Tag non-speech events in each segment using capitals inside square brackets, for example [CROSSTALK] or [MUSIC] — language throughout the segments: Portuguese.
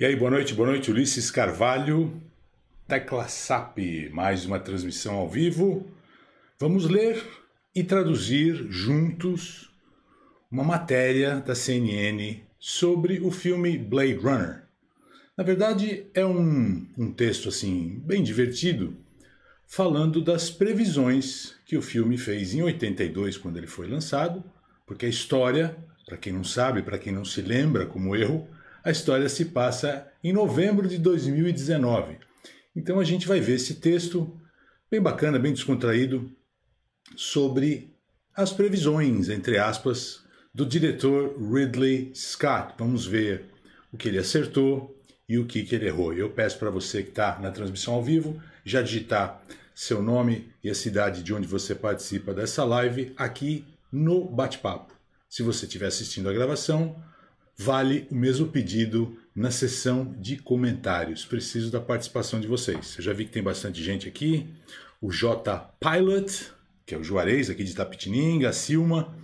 E aí, boa noite, boa noite, Ulisses Carvalho, Tecla SAP, mais uma transmissão ao vivo. Vamos ler e traduzir juntos uma matéria da CNN sobre o filme Blade Runner. Na verdade, é um, um texto assim bem divertido, falando das previsões que o filme fez em 82 quando ele foi lançado, porque a história, para quem não sabe, para quem não se lembra como erro a história se passa em novembro de 2019. Então a gente vai ver esse texto bem bacana, bem descontraído, sobre as previsões, entre aspas, do diretor Ridley Scott. Vamos ver o que ele acertou e o que, que ele errou. Eu peço para você que está na transmissão ao vivo já digitar seu nome e a cidade de onde você participa dessa live aqui no bate-papo. Se você estiver assistindo a gravação, vale o mesmo pedido na seção de comentários. Preciso da participação de vocês. Eu já vi que tem bastante gente aqui. O J Pilot, que é o Juarez aqui de a Silma.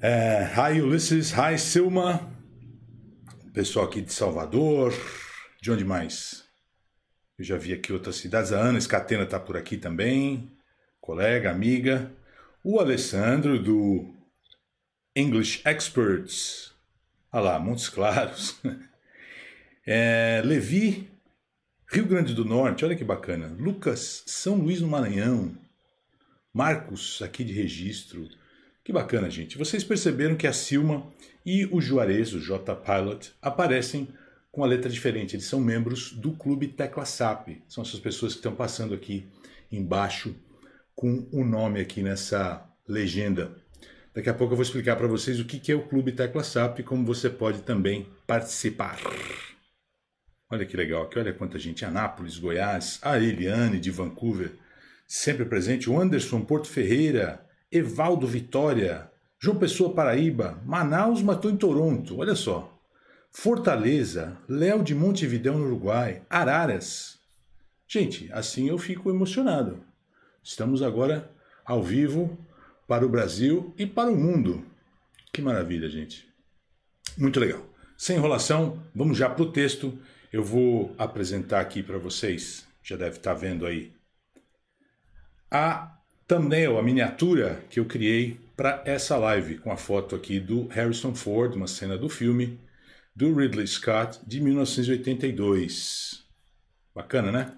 É, hi Ulisses, hi Silma. O pessoal aqui de Salvador. De onde mais? Eu já vi aqui outras cidades. A Ana Escatena está por aqui também. Colega, amiga. O Alessandro do English Experts ah lá, Montes Claros. [LAUGHS] É, Levi, Rio Grande do Norte, olha que bacana. Lucas, São Luís no Maranhão. Marcos, aqui de registro. Que bacana, gente. Vocês perceberam que a Silma e o Juarez, o J Pilot, aparecem com a letra diferente. Eles são membros do Clube Tecla SAP. São essas pessoas que estão passando aqui embaixo com o nome aqui nessa legenda. Daqui a pouco eu vou explicar para vocês o que é o Clube Tecla SAP e como você pode também participar. Olha que legal aqui, olha quanta gente. Anápolis, Goiás, a Eliane de Vancouver, sempre presente. O Anderson Porto Ferreira, Evaldo Vitória, João Pessoa Paraíba, Manaus matou em Toronto, olha só. Fortaleza, Léo de Montevidéu no Uruguai, Araras. Gente, assim eu fico emocionado. Estamos agora ao vivo para o Brasil e para o mundo. Que maravilha, gente. Muito legal. Sem enrolação, vamos já para o texto. Eu vou apresentar aqui para vocês. Já deve estar tá vendo aí. A thumbnail, a miniatura que eu criei para essa live, com a foto aqui do Harrison Ford, uma cena do filme, do Ridley Scott, de 1982. Bacana, né?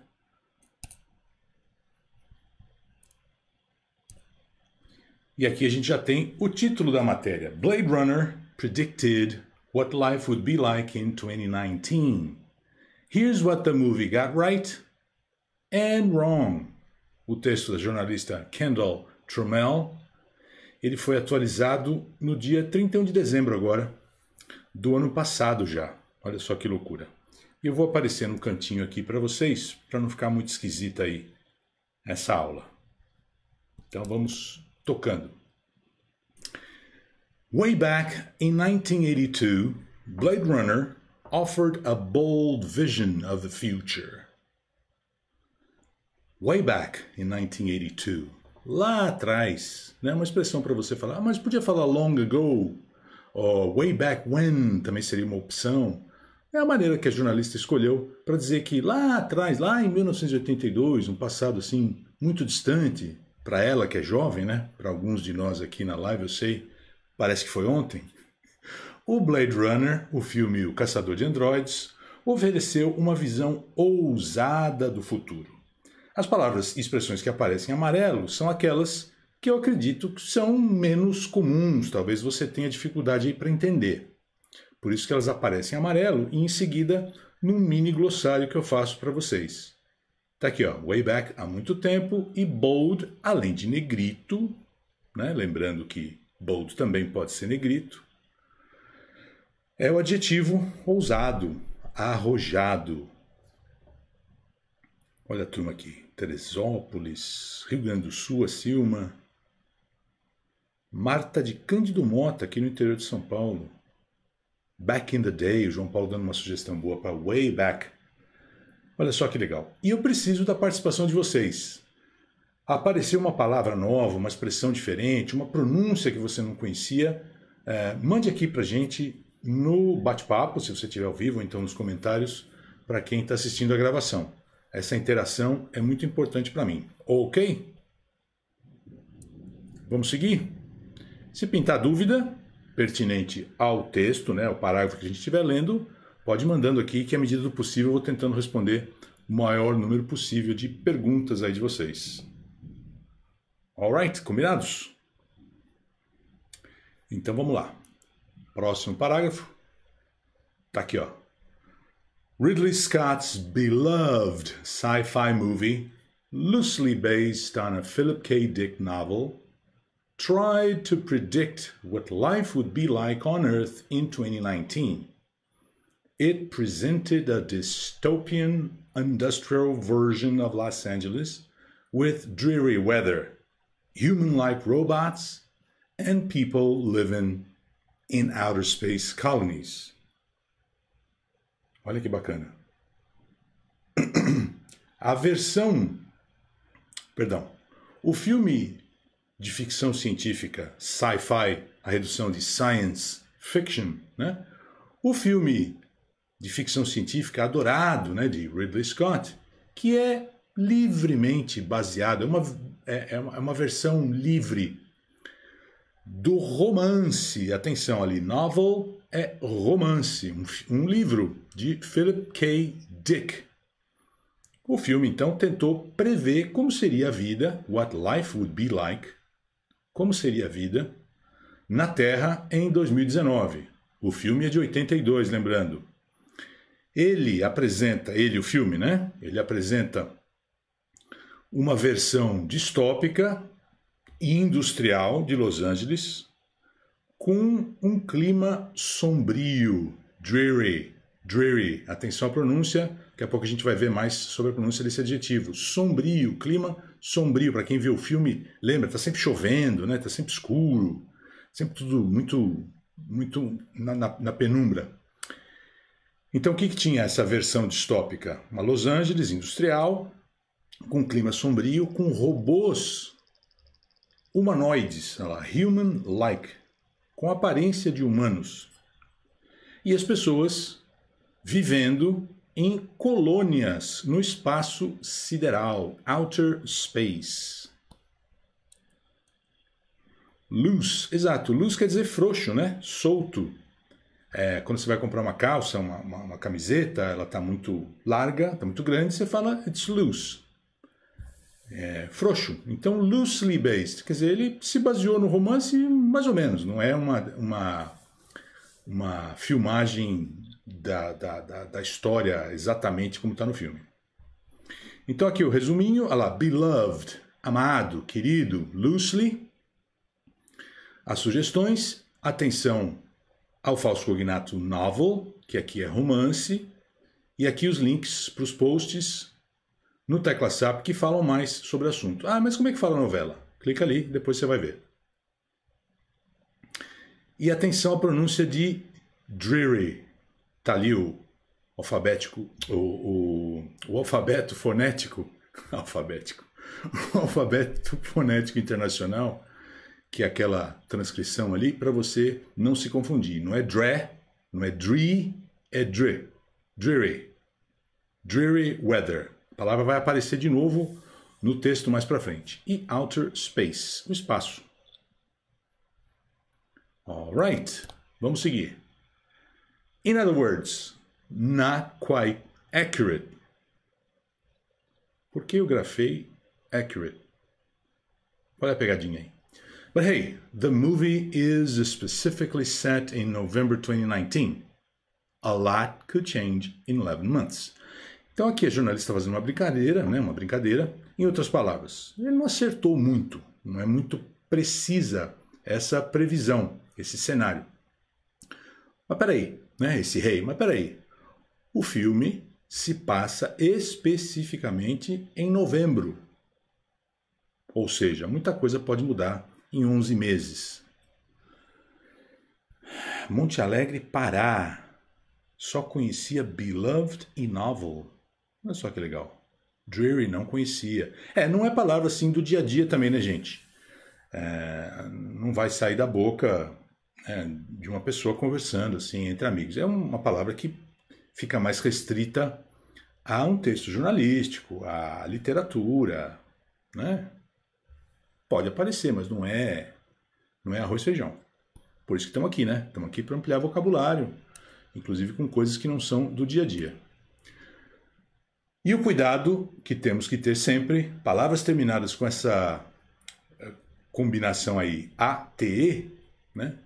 E aqui a gente já tem o título da matéria: Blade Runner predicted what life would be like in 2019. Here's what the movie got right and wrong. O texto da jornalista Kendall Trumell, ele foi atualizado no dia 31 de dezembro agora do ano passado já. Olha só que loucura. Eu vou aparecer no cantinho aqui para vocês, para não ficar muito esquisita aí essa aula. Então vamos tocando. Way back in 1982, Blade Runner offered a bold vision of the future. Way back in 1982. Lá atrás, né? Uma expressão para você falar, ah, mas podia falar long ago, ou way back when também seria uma opção. É a maneira que a jornalista escolheu para dizer que lá atrás, lá em 1982, um passado assim muito distante, para ela que é jovem, né? Para alguns de nós aqui na live, eu sei, parece que foi ontem. O Blade Runner, o filme O Caçador de Androides, ofereceu uma visão ousada do futuro. As palavras e expressões que aparecem em amarelo são aquelas que eu acredito que são menos comuns, talvez você tenha dificuldade para entender. Por isso que elas aparecem em amarelo e em seguida no mini glossário que eu faço para vocês. Tá aqui, ó, way back há muito tempo e bold, além de negrito, né? Lembrando que bold também pode ser negrito. É o adjetivo ousado, arrojado. Olha a turma aqui, Teresópolis, Rio Grande do Sul, a Silma. Marta de Cândido Mota, aqui no interior de São Paulo. Back in the Day, o João Paulo dando uma sugestão boa para Way Back Olha só que legal. E eu preciso da participação de vocês. Apareceu uma palavra nova, uma expressão diferente, uma pronúncia que você não conhecia, é, mande aqui para gente no bate-papo, se você estiver ao vivo, ou então nos comentários, para quem está assistindo a gravação. Essa interação é muito importante para mim. Ok? Vamos seguir? Se pintar dúvida pertinente ao texto, né, ao parágrafo que a gente estiver lendo, Pode ir mandando aqui que, à medida do possível, eu vou tentando responder o maior número possível de perguntas aí de vocês. Alright, combinados? Então vamos lá. Próximo parágrafo. Tá aqui, ó. Ridley Scott's beloved sci-fi movie, loosely based on a Philip K. Dick novel, tried to predict what life would be like on Earth in 2019. it presented a dystopian industrial version of Los Angeles with dreary weather, human like robots, and people living in outer space colonies. Olha que bacana. [CLEARS THROAT] A versão. Perdão. O filme de ficção científica, sci-fi, a redução de science fiction, né? O filme de ficção científica adorado, né, de Ridley Scott, que é livremente baseado, é uma, é, é uma é versão livre do romance. Atenção ali, novel é romance, um, um livro de Philip K. Dick. O filme então tentou prever como seria a vida, what life would be like, como seria a vida na Terra em 2019. O filme é de 82, lembrando. Ele apresenta, ele o filme, né? Ele apresenta uma versão distópica e industrial de Los Angeles com um clima sombrio, dreary, dreary. Atenção à pronúncia, daqui a pouco a gente vai ver mais sobre a pronúncia desse adjetivo. Sombrio, clima sombrio. Para quem vê o filme, lembra, tá sempre chovendo, né? Tá sempre escuro, sempre tudo muito muito na, na, na penumbra. Então, o que, que tinha essa versão distópica? Uma Los Angeles industrial, com clima sombrio, com robôs humanoides, human-like, com aparência de humanos. E as pessoas vivendo em colônias no espaço sideral, outer space. Luz, exato. Luz quer dizer frouxo, né? Solto. É, quando você vai comprar uma calça, uma, uma, uma camiseta, ela está muito larga, está muito grande, você fala it's loose. É, frouxo. Então, loosely based. Quer dizer, ele se baseou no romance mais ou menos. Não é uma, uma, uma filmagem da, da, da, da história exatamente como está no filme. Então, aqui o resuminho. Olha lá. Beloved, amado, querido, loosely. As sugestões. Atenção ao falso cognato novel, que aqui é romance, e aqui os links para os posts no TeclaSap que falam mais sobre o assunto. Ah, mas como é que fala a novela? Clica ali, depois você vai ver. E atenção à pronúncia de dreary, tá ali o alfabético, o, o, o alfabeto fonético, [LAUGHS] alfabético, o alfabeto fonético internacional que é aquela transcrição ali, para você não se confundir. Não é dre, não é dre, é dre. Dreary. Dreary weather. A palavra vai aparecer de novo no texto mais para frente. E outer space, o espaço. Alright, vamos seguir. In other words, not quite accurate. Por que eu grafei accurate? Olha é a pegadinha aí. But hey, the movie is specifically set in November 2019. A lot could change in 11 months. Então aqui a jornalista tá fazendo uma brincadeira, né, uma brincadeira. Em outras palavras, ele não acertou muito, não é muito precisa essa previsão, esse cenário. Mas peraí, né, esse rei, mas peraí. O filme se passa especificamente em novembro. Ou seja, muita coisa pode mudar em 11 meses. Monte Alegre, Pará. Só conhecia Beloved e Novel. Olha só que legal. Dreary não conhecia. É, não é palavra assim do dia a dia também, né, gente? É, não vai sair da boca é, de uma pessoa conversando assim entre amigos. É uma palavra que fica mais restrita a um texto jornalístico, a literatura, né? Pode aparecer, mas não é não é arroz e feijão. Por isso que estamos aqui, né? Estamos aqui para ampliar vocabulário, inclusive com coisas que não são do dia a dia. E o cuidado que temos que ter sempre, palavras terminadas com essa eh, combinação aí a ATE, né?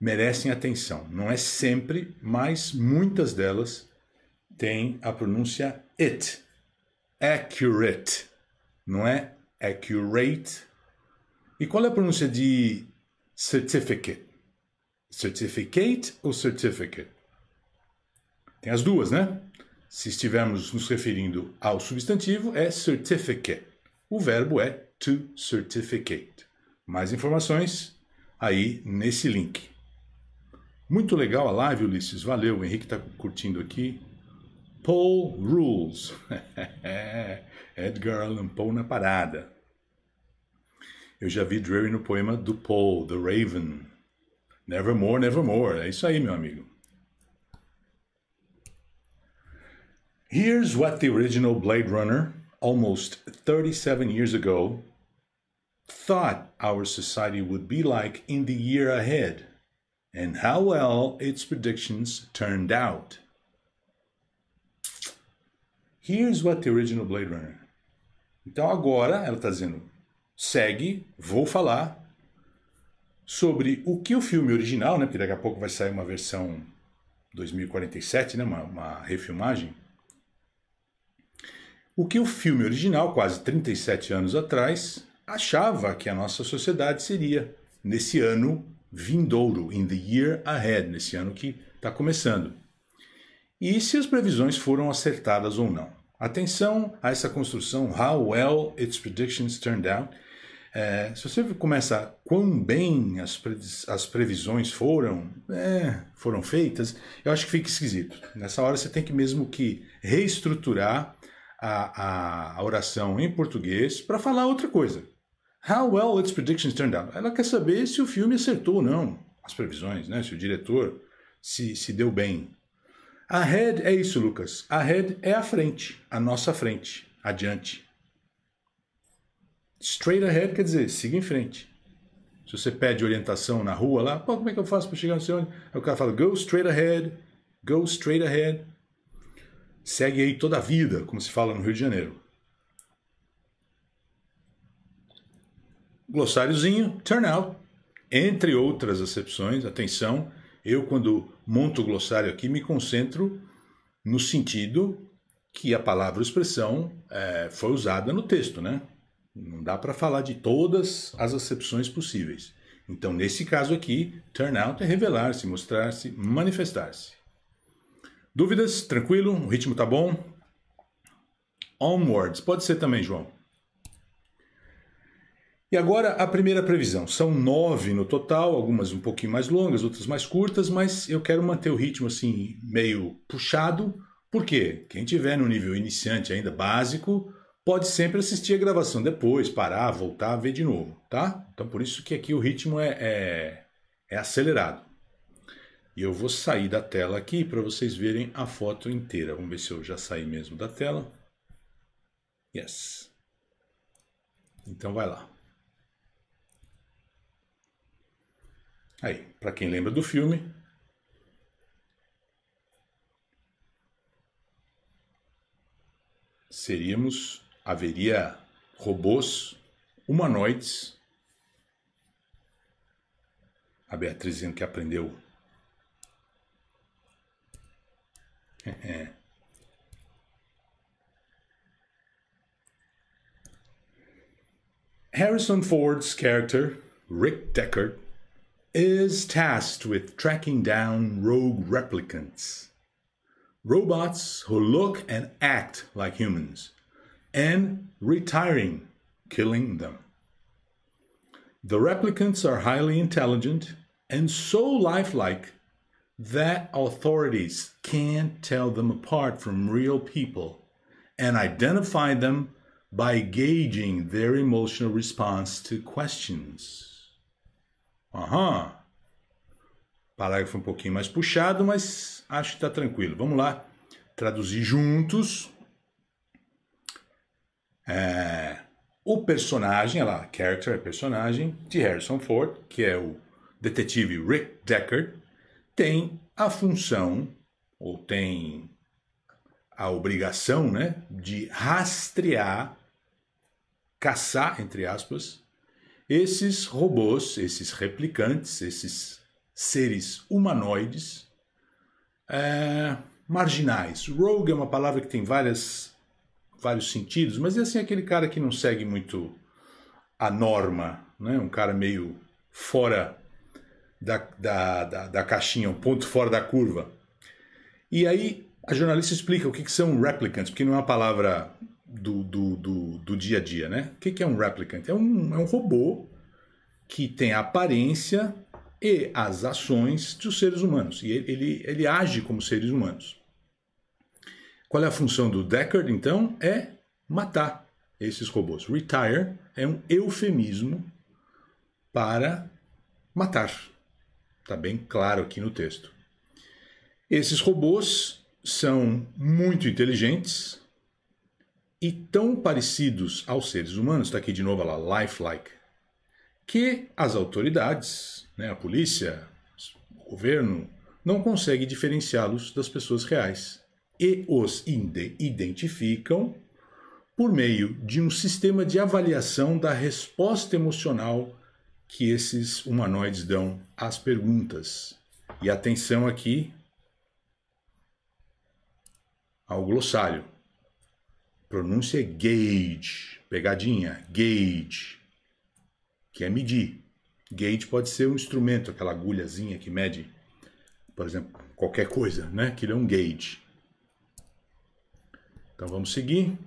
Merecem atenção. Não é sempre, mas muitas delas têm a pronúncia it. Accurate. Não é accurate, e qual é a pronúncia de certificate? Certificate ou certificate? Tem as duas, né? Se estivermos nos referindo ao substantivo, é certificate. O verbo é to certificate. Mais informações aí nesse link. Muito legal a live, Ulisses. Valeu, o Henrique está curtindo aqui. Paul Rules. [LAUGHS] É, Edgar Allan Poe na parada. Eu já vi Dreary no poema do Paul, The Raven. Nevermore, nevermore. É isso aí, meu amigo. Here's what the original Blade Runner, almost 37 years ago, thought our society would be like in the year ahead, and how well its predictions turned out. Here's what the original Blade Runner. Então agora, ela está dizendo, segue, vou falar sobre o que o filme original, né, porque daqui a pouco vai sair uma versão 2047, né, uma, uma refilmagem, o que o filme original, quase 37 anos atrás, achava que a nossa sociedade seria nesse ano vindouro, in the year ahead, nesse ano que está começando. E se as previsões foram acertadas ou não. Atenção a essa construção How Well Its Predictions Turned Out, é, se você começa quão bem as, pre as previsões foram, é, foram feitas, eu acho que fica esquisito. Nessa hora você tem que mesmo que reestruturar a, a, a oração em português para falar outra coisa. How well its predictions turned out. Ela quer saber se o filme acertou ou não as previsões, né? Se o diretor se, se deu bem. Ahead é isso, Lucas. Ahead é a frente, a nossa frente, adiante. Straight ahead quer dizer siga em frente. Se você pede orientação na rua lá, pô, como é que eu faço para chegar no seu onde? Aí o cara fala, go straight ahead, go straight ahead. Segue aí toda a vida, como se fala no Rio de Janeiro. Glossáriozinho, turn out. Entre outras acepções, atenção, eu quando monto o glossário aqui me concentro no sentido que a palavra expressão é, foi usada no texto, né? Não dá para falar de todas as acepções possíveis. Então, nesse caso aqui, turn out é revelar-se, mostrar-se, manifestar-se. Dúvidas? Tranquilo? O ritmo tá bom? Onwards. Pode ser também, João. E agora a primeira previsão. São nove no total, algumas um pouquinho mais longas, outras mais curtas, mas eu quero manter o ritmo assim meio puxado, porque quem tiver no nível iniciante ainda básico pode sempre assistir a gravação depois, parar, voltar, ver de novo, tá? Então por isso que aqui o ritmo é, é, é acelerado. E eu vou sair da tela aqui para vocês verem a foto inteira. Vamos ver se eu já saí mesmo da tela. Yes. Então vai lá. Aí, para quem lembra do filme, seríamos haveria robôs humanoides. A Beatriz dizendo que aprendeu. [LAUGHS] Harrison Ford's character, Rick Deckard, is tasked with tracking down rogue replicants, robots who look and act like humans and retiring, killing them. The replicants are highly intelligent and so lifelike that authorities can't tell them apart from real people and identify them by gauging their emotional response to questions. Aham. Parágrafo um pouquinho mais puxado, mas acho que está tranquilo. Vamos lá traduzir juntos. É, o personagem, ela character é personagem, de Harrison Ford, que é o detetive Rick Deckard, tem a função, ou tem a obrigação, né, de rastrear, caçar, entre aspas, esses robôs, esses replicantes, esses seres humanoides é, marginais. Rogue é uma palavra que tem várias vários sentidos, mas é assim aquele cara que não segue muito a norma, né? um cara meio fora da, da, da, da caixinha, um ponto fora da curva. E aí a jornalista explica o que, que são replicants, porque não é uma palavra do, do, do, do dia a dia, né? O que, que é um replicant? É um, é um robô que tem a aparência e as ações dos seres humanos. E ele, ele, ele age como seres humanos. Qual é a função do Deckard, então? É matar esses robôs. Retire é um eufemismo para matar. Está bem claro aqui no texto. Esses robôs são muito inteligentes e tão parecidos aos seres humanos, está aqui de novo lá, lifelike, que as autoridades, né, a polícia, o governo, não consegue diferenciá-los das pessoas reais e os identificam por meio de um sistema de avaliação da resposta emocional que esses humanoides dão às perguntas. E atenção aqui ao glossário. Pronúncia é gauge, pegadinha, gauge, que é medir. Gauge pode ser um instrumento, aquela agulhazinha que mede, por exemplo, qualquer coisa, né? Que é um gauge. Então vamos seguir.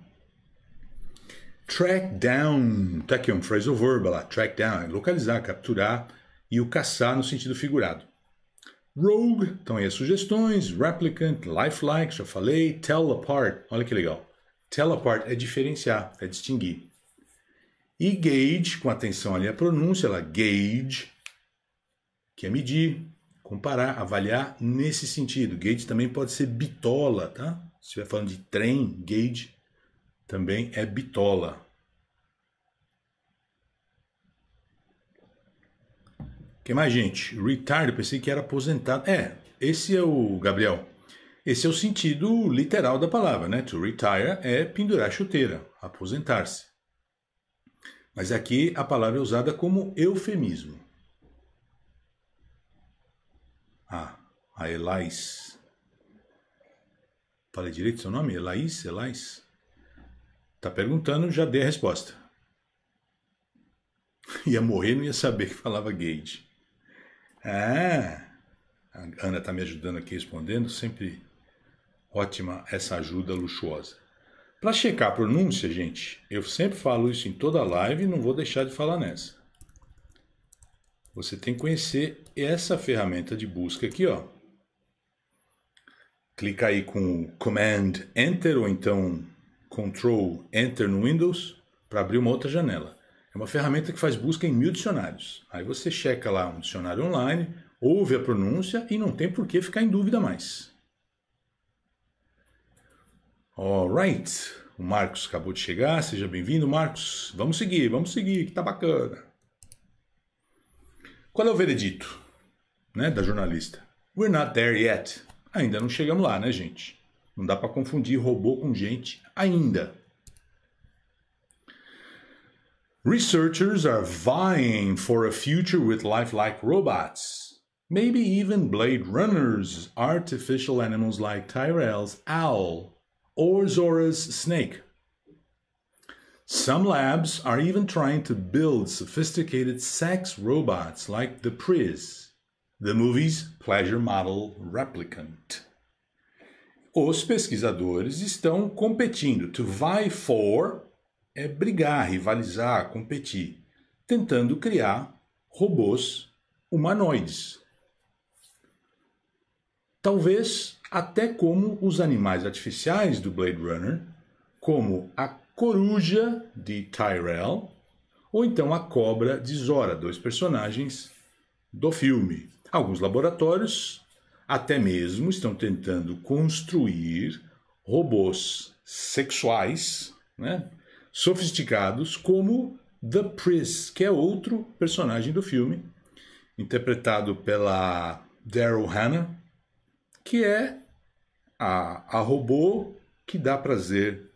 Track down. Tá aqui um phrasal verb lá. Track down. Localizar, capturar e o caçar no sentido figurado. Rogue. Então aí as sugestões. Replicant. Lifelike. Já falei. Tell apart. Olha que legal. Tell apart é diferenciar, é distinguir. E gauge, com atenção ali a pronúncia, ela gauge, que é medir, comparar, avaliar nesse sentido. Gauge também pode ser bitola, tá? Se estiver falando de trem, gauge, também é bitola. que mais, gente? Retire. pensei que era aposentado. É, esse é o, Gabriel, esse é o sentido literal da palavra, né? To retire é pendurar chuteira, aposentar-se. Mas aqui a palavra é usada como eufemismo. Ah, a Elais Falei direito seu nome? Elaís? Elaís? Tá perguntando, já dei a resposta. [LAUGHS] Ia morrer, não ia saber que falava Gage. Ah, a Ana tá me ajudando aqui respondendo, sempre ótima essa ajuda luxuosa. Para checar a pronúncia, gente, eu sempre falo isso em toda live e não vou deixar de falar nessa. Você tem que conhecer essa ferramenta de busca aqui, ó clica aí com Command Enter ou então Control Enter no Windows para abrir uma outra janela. É uma ferramenta que faz busca em mil dicionários. Aí você checa lá um dicionário online, ouve a pronúncia e não tem por que ficar em dúvida mais. Alright, o Marcos acabou de chegar, seja bem-vindo, Marcos. Vamos seguir, vamos seguir, que tá bacana. Qual é o veredito né, da jornalista? We're not there yet. Ainda não chegamos lá, né, gente? Não dá para confundir robô com gente ainda. Researchers are vying for a future with lifelike robots. Maybe even Blade Runner's artificial animals like Tyrell's owl or Zora's snake. Some labs are even trying to build sophisticated sex robots like the Priz. The Movie's Pleasure Model Replicant. Os pesquisadores estão competindo. To vie for é brigar, rivalizar, competir, tentando criar robôs humanoides. Talvez até como os animais artificiais do Blade Runner, como a coruja de Tyrell ou então a cobra de Zora, dois personagens do filme. Alguns laboratórios até mesmo estão tentando construir robôs sexuais, né? sofisticados, como The Pris, que é outro personagem do filme, interpretado pela Daryl Hannah, que é a, a robô que dá prazer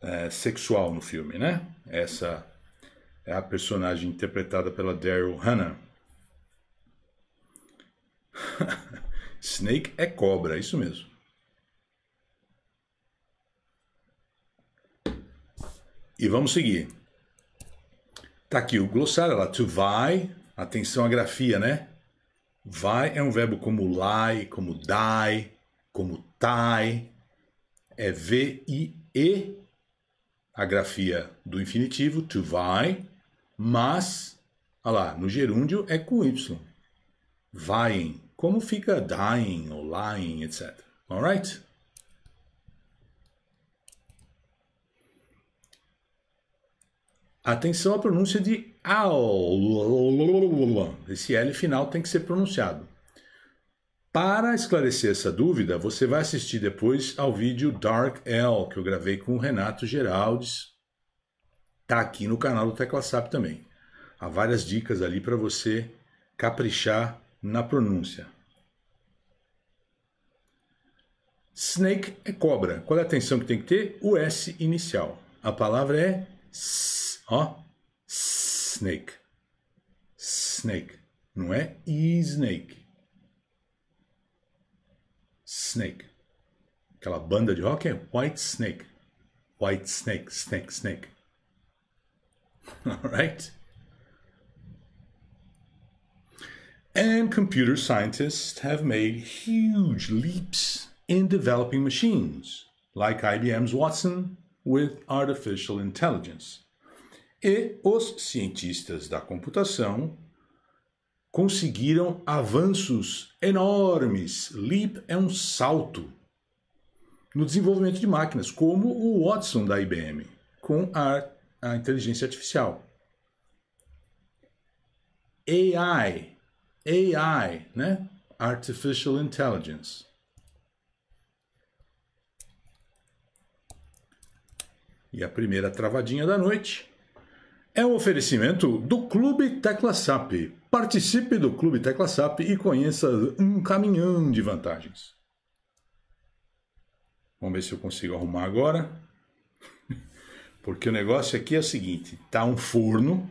é, sexual no filme, né? Essa é a personagem interpretada pela Daryl Hannah. [LAUGHS] Snake é cobra, é isso mesmo. E vamos seguir. Tá aqui o glossário lá. To vai, atenção à grafia, né? Vai é um verbo como lie, como die, como tie. É V-I-E, a grafia do infinitivo, to vai. Mas, olha lá, no gerúndio é com Y. Vaem, como fica dying ou lying, etc. Alright? Atenção à pronúncia de AL. Esse L final tem que ser pronunciado. Para esclarecer essa dúvida, você vai assistir depois ao vídeo Dark L, que eu gravei com o Renato Geraldes. Está aqui no canal do TeclaSap também. Há várias dicas ali para você caprichar na pronúncia. Snake é cobra. Qual é a atenção que tem que ter? O S inicial. A palavra é s, ó, snake. Snake. Não é e snake. Snake. Aquela banda de rock é White Snake. White Snake, Snake, Snake. [LAUGHS] Alright? And computer scientists have made huge leaps in developing machines, like IBM's Watson with Artificial Intelligence. E os cientistas da computação conseguiram avanços enormes. Leap é um salto no desenvolvimento de máquinas, como o Watson da IBM, com a, a inteligência artificial. AI, AI, né? Artificial Intelligence. E a primeira travadinha da noite é um oferecimento do Clube Tecla SAP. Participe do Clube Tecla SAP e conheça um caminhão de vantagens. Vamos ver se eu consigo arrumar agora. [LAUGHS] Porque o negócio aqui é o seguinte: tá um forno,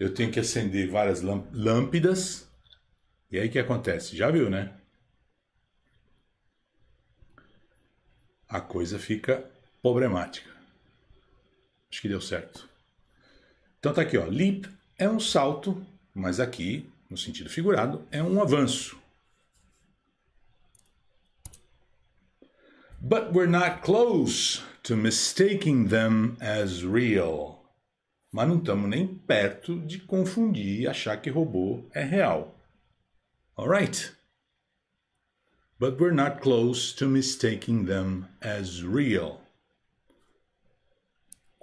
eu tenho que acender várias lâmpadas. E aí o que acontece? Já viu, né? A coisa fica problemática. Acho que deu certo. Então tá aqui, ó. Leap é um salto, mas aqui, no sentido figurado, é um avanço. But we're not close to mistaking them as real. Mas não estamos nem perto de confundir e achar que robô é real. Alright? But we're not close to mistaking them as real.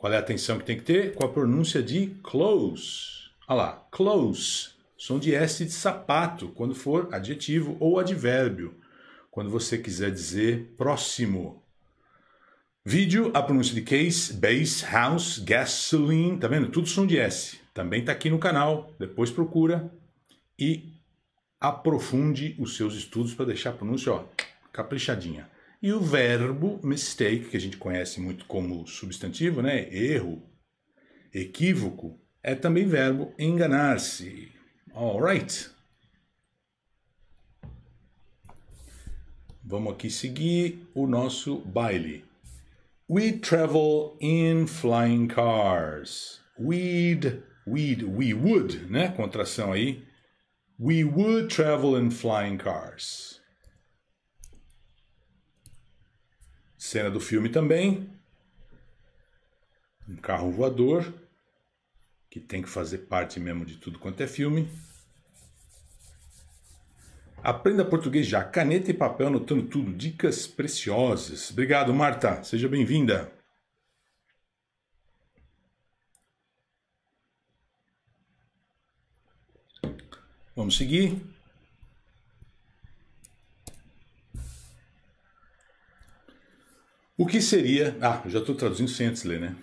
Qual é a atenção que tem que ter? Com a pronúncia de close. Olha lá, close. Som de S de sapato, quando for adjetivo ou advérbio. Quando você quiser dizer próximo. Vídeo, a pronúncia de case, base, house, gasoline, tá vendo? Tudo som de S. Também tá aqui no canal, depois procura e aprofunde os seus estudos para deixar a pronúncia ó, caprichadinha. E o verbo mistake, que a gente conhece muito como substantivo, né? Erro, equívoco, é também verbo enganar-se. Alright. Vamos aqui seguir o nosso baile. We travel in flying cars. We'd, we'd, we would, né? Contração aí. We would travel in flying cars. Cena do filme também. Um carro voador, que tem que fazer parte mesmo de tudo quanto é filme. Aprenda português já. Caneta e papel anotando tudo. Dicas preciosas. Obrigado, Marta. Seja bem-vinda. Vamos seguir. O que seria. Ah, já estou traduzindo sem antes ler, né?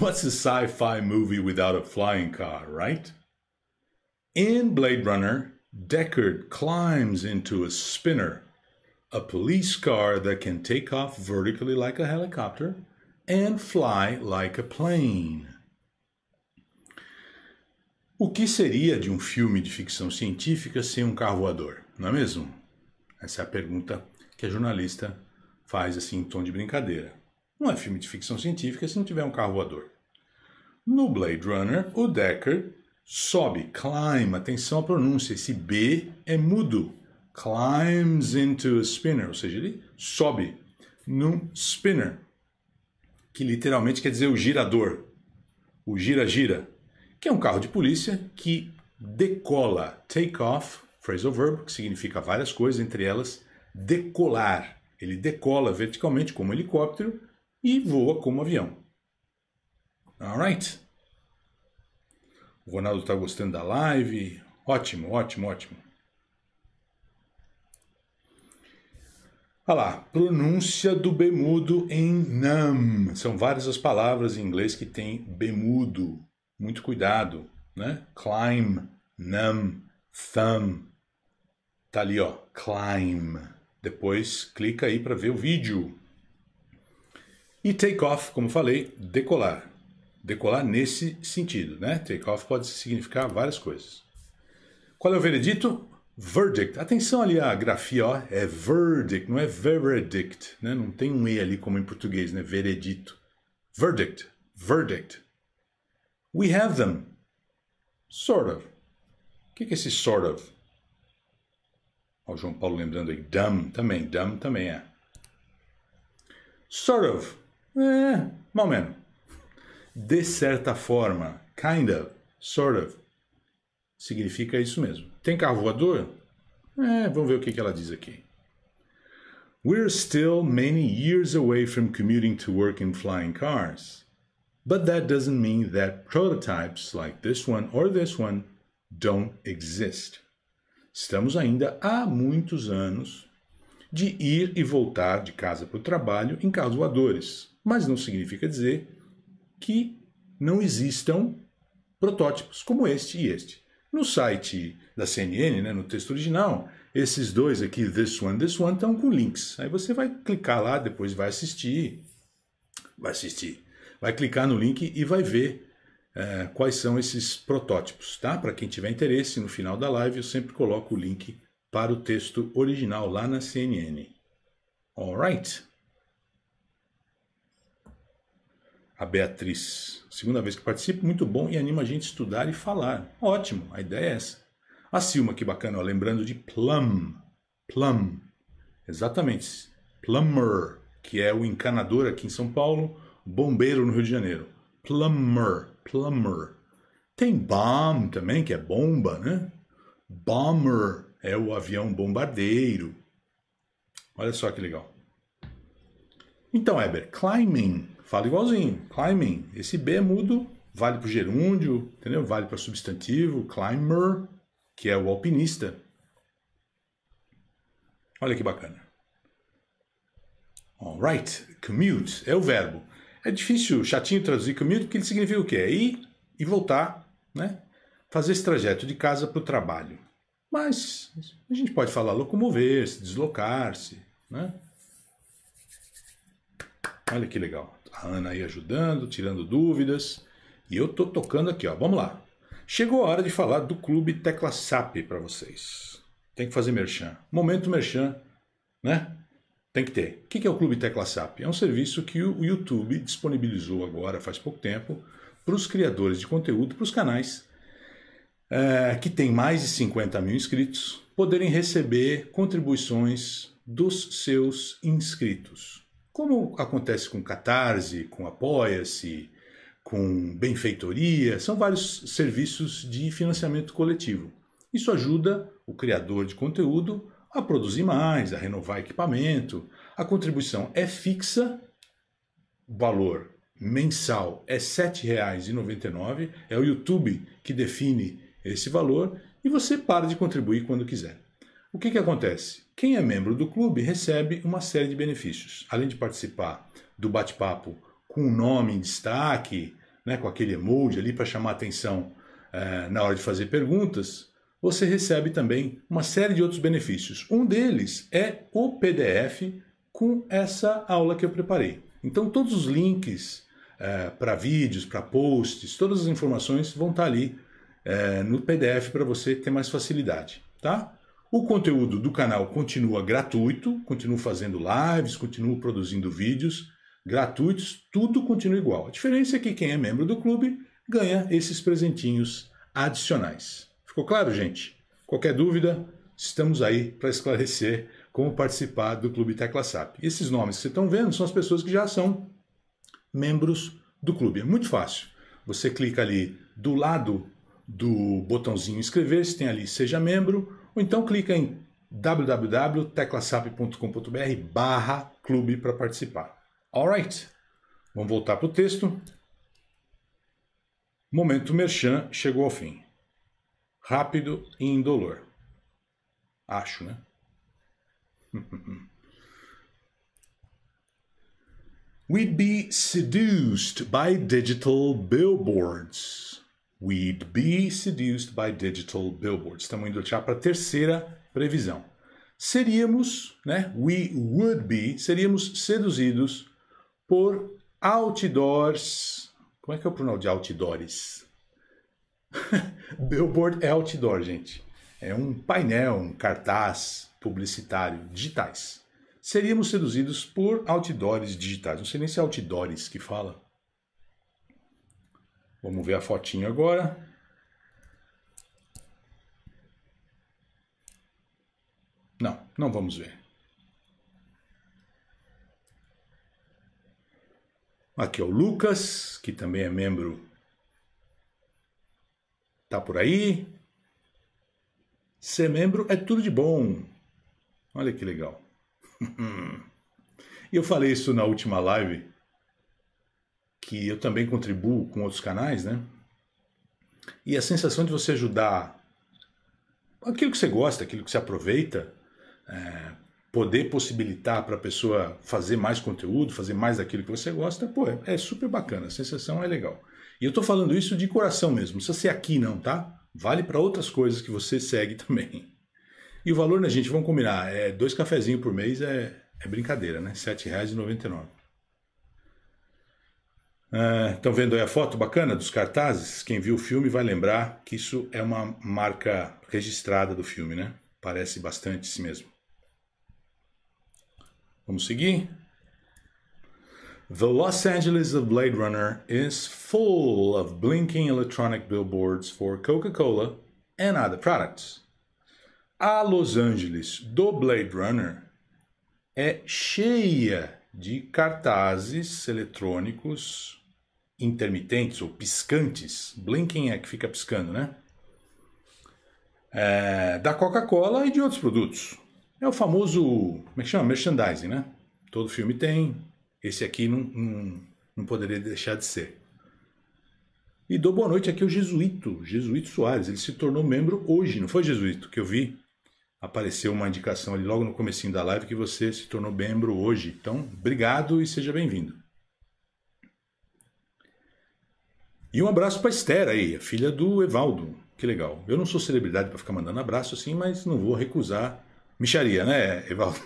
What's a sci-fi movie without a flying car, right? In Blade Runner, Deckard climbs into a spinner, a police car that can take off vertically like a helicopter and fly like a plane. O que seria de um filme de ficção científica sem um carro voador, não é mesmo? Essa é a pergunta que a jornalista faz assim em tom de brincadeira. Não é filme de ficção científica se não tiver um carro voador. No Blade Runner, o Decker sobe, climb, atenção à pronúncia, esse B é mudo. Climbs into a spinner, ou seja, ele sobe num spinner, que literalmente quer dizer o girador, o gira-gira, que é um carro de polícia que decola, take off, phrasal verb, que significa várias coisas, entre elas decolar. Ele decola verticalmente como helicóptero e voa como avião. Alright? O Ronaldo está gostando da live. Ótimo, ótimo, ótimo. Olha lá, pronúncia do bemudo em nam. São várias as palavras em inglês que tem bemudo. Muito cuidado, né? Climb, nam, thumb. Tá ali, ó. Climb. Depois clica aí para ver o vídeo. E take off, como falei, decolar. Decolar nesse sentido, né? Take off pode significar várias coisas. Qual é o veredito? Verdict. Atenção ali a grafia, ó. É verdict, não é veredict, né? Não tem um E ali como em português, né? Veredito. Verdict. Verdict. We have them. Sort of. O que é esse sort of? Ó, o João Paulo lembrando aí. Dumb também, dumb também é. Sort of. É, mal menos. De certa forma. Kind of. Sort of. Significa isso mesmo. Tem carro voador? É, vamos ver o que, que ela diz aqui. We're still many years away from commuting to work in flying cars. But that doesn't mean that prototypes like this one or this one don't exist. Estamos ainda há muitos anos de ir e voltar de casa para o trabalho em carros voadores, mas não significa dizer que não existam protótipos como este e este. No site da CNN, né, no texto original, esses dois aqui, This One, This One, estão com links. Aí você vai clicar lá, depois vai assistir, vai assistir, vai clicar no link e vai ver é, quais são esses protótipos, tá? Para quem tiver interesse, no final da live eu sempre coloco o link para o texto original lá na CNN. Alright? A Beatriz, segunda vez que participo, muito bom e anima a gente a estudar e falar. Ótimo, a ideia é essa. A Silma, que bacana, ó, lembrando de plum. Plum. Exatamente. Plumber, que é o encanador aqui em São Paulo, bombeiro no Rio de Janeiro. Plumber plumber. Tem bomb também, que é bomba, né? Bomber é o avião bombardeiro. Olha só que legal. Então, Heber, climbing, fala igualzinho. Climbing, esse B é mudo, vale para o gerúndio, entendeu? Vale para substantivo, climber, que é o alpinista. Olha que bacana. Alright, commute é o verbo. É difícil, chatinho traduzir commute, porque ele significa o quê? É ir e voltar, né? Fazer esse trajeto de casa para o trabalho. Mas a gente pode falar locomover-se, deslocar-se, né? Olha que legal. A Ana aí ajudando, tirando dúvidas. E eu tô tocando aqui, ó. Vamos lá. Chegou a hora de falar do clube Tecla SAP para vocês. Tem que fazer merchan. Momento merchan, né? Tem que ter. O que é o Clube Tecla SAP? É um serviço que o YouTube disponibilizou agora, faz pouco tempo, para os criadores de conteúdo, para os canais eh, que têm mais de 50 mil inscritos, poderem receber contribuições dos seus inscritos. Como acontece com Catarse, com Apoia-se, com Benfeitoria, são vários serviços de financiamento coletivo. Isso ajuda o criador de conteúdo a produzir mais, a renovar equipamento. A contribuição é fixa, o valor mensal é R$ 7,99. É o YouTube que define esse valor e você para de contribuir quando quiser. O que, que acontece? Quem é membro do clube recebe uma série de benefícios. Além de participar do bate-papo com o nome em destaque, né, com aquele emoji ali para chamar atenção eh, na hora de fazer perguntas, você recebe também uma série de outros benefícios. Um deles é o PDF com essa aula que eu preparei. Então, todos os links é, eh, para vídeos, para posts, todas as informações vão estar tá ali é, no PDF para você ter mais facilidade, tá? O conteúdo do canal continua gratuito, continuo fazendo lives, continuo produzindo vídeos gratuitos, tudo continua igual. A diferença é que quem é membro do clube ganha esses presentinhos adicionais. Ficou claro, gente? Qualquer dúvida, estamos aí para esclarecer como participar do Clube Tecla SAP. Esses nomes que vocês estão vendo são as pessoas que já são membros do clube. É muito fácil. Você clica ali do lado do botãozinho inscrever-se, tem ali seja membro, ou então clica em www.teclasap.com.br barra clube para participar. Alright, vamos voltar para o texto. Momento Merchan chegou ao fim rápido e indolor. Acho, né? [LAUGHS] We'd be seduced by digital billboards. We'd be seduced by digital billboards. Estamos indo já para a terceira previsão. Seríamos, né? We would be, seríamos seduzidos por outdoors. Como é que é o pronome de outdoors? [LAUGHS] Billboard é outdoor, gente. É um painel, um cartaz publicitário digitais. Seríamos seduzidos por outdoors digitais. Não sei nem se é outdoors que fala. Vamos ver a fotinho agora. Não, não vamos ver. Aqui é o Lucas, que também é membro Tá por aí? Ser membro é tudo de bom. Olha que legal. [LAUGHS] E eu falei isso na última live, que eu também contribuo com outros canais, né? E a sensação de você ajudar aquilo que você gosta, aquilo que você aproveita, é, poder possibilitar para a pessoa fazer mais conteúdo, fazer mais daquilo que você gosta, pô, é, é super bacana, a sensação é legal. E eu estou falando isso de coração mesmo, não precisa ser aqui não, tá? Vale para outras coisas que você segue [LAUGHS] também. E o valor, né, gente? Vamos combinar. É, dois cafezinhos por mês é, é brincadeira, né? R$7,99. 7,99. Estão vendo aí a foto bacana dos cartazes? Quem viu o filme vai lembrar que isso é uma marca registrada do filme, né? Parece bastante esse mesmo. Vamos seguir? The Los Angeles of Blade Runner is full of blinking electronic billboards for Coca Cola and other products. A Los Angeles do Blade Runner é cheia de cartazes eletrônicos intermitentes ou piscantes. Blinking é que fica piscando, né? É, da Coca-Cola e de outros produtos. É o famoso, como é que chama? Merchandising, né? Todo filme tem, esse aqui não, não, não poderia deixar de ser. E dou boa noite aqui ao Jesuíto, Jesuíto Soares. Ele se tornou membro hoje, não foi, Jesuíto? Que eu vi. Apareceu uma indicação ali logo no comecinho da live que você se tornou membro hoje. Então, obrigado e seja bem-vindo. E um abraço para Esther aí, a filha do Evaldo. Que legal. Eu não sou celebridade para ficar mandando abraço assim, mas não vou recusar micharia, né, Evaldo?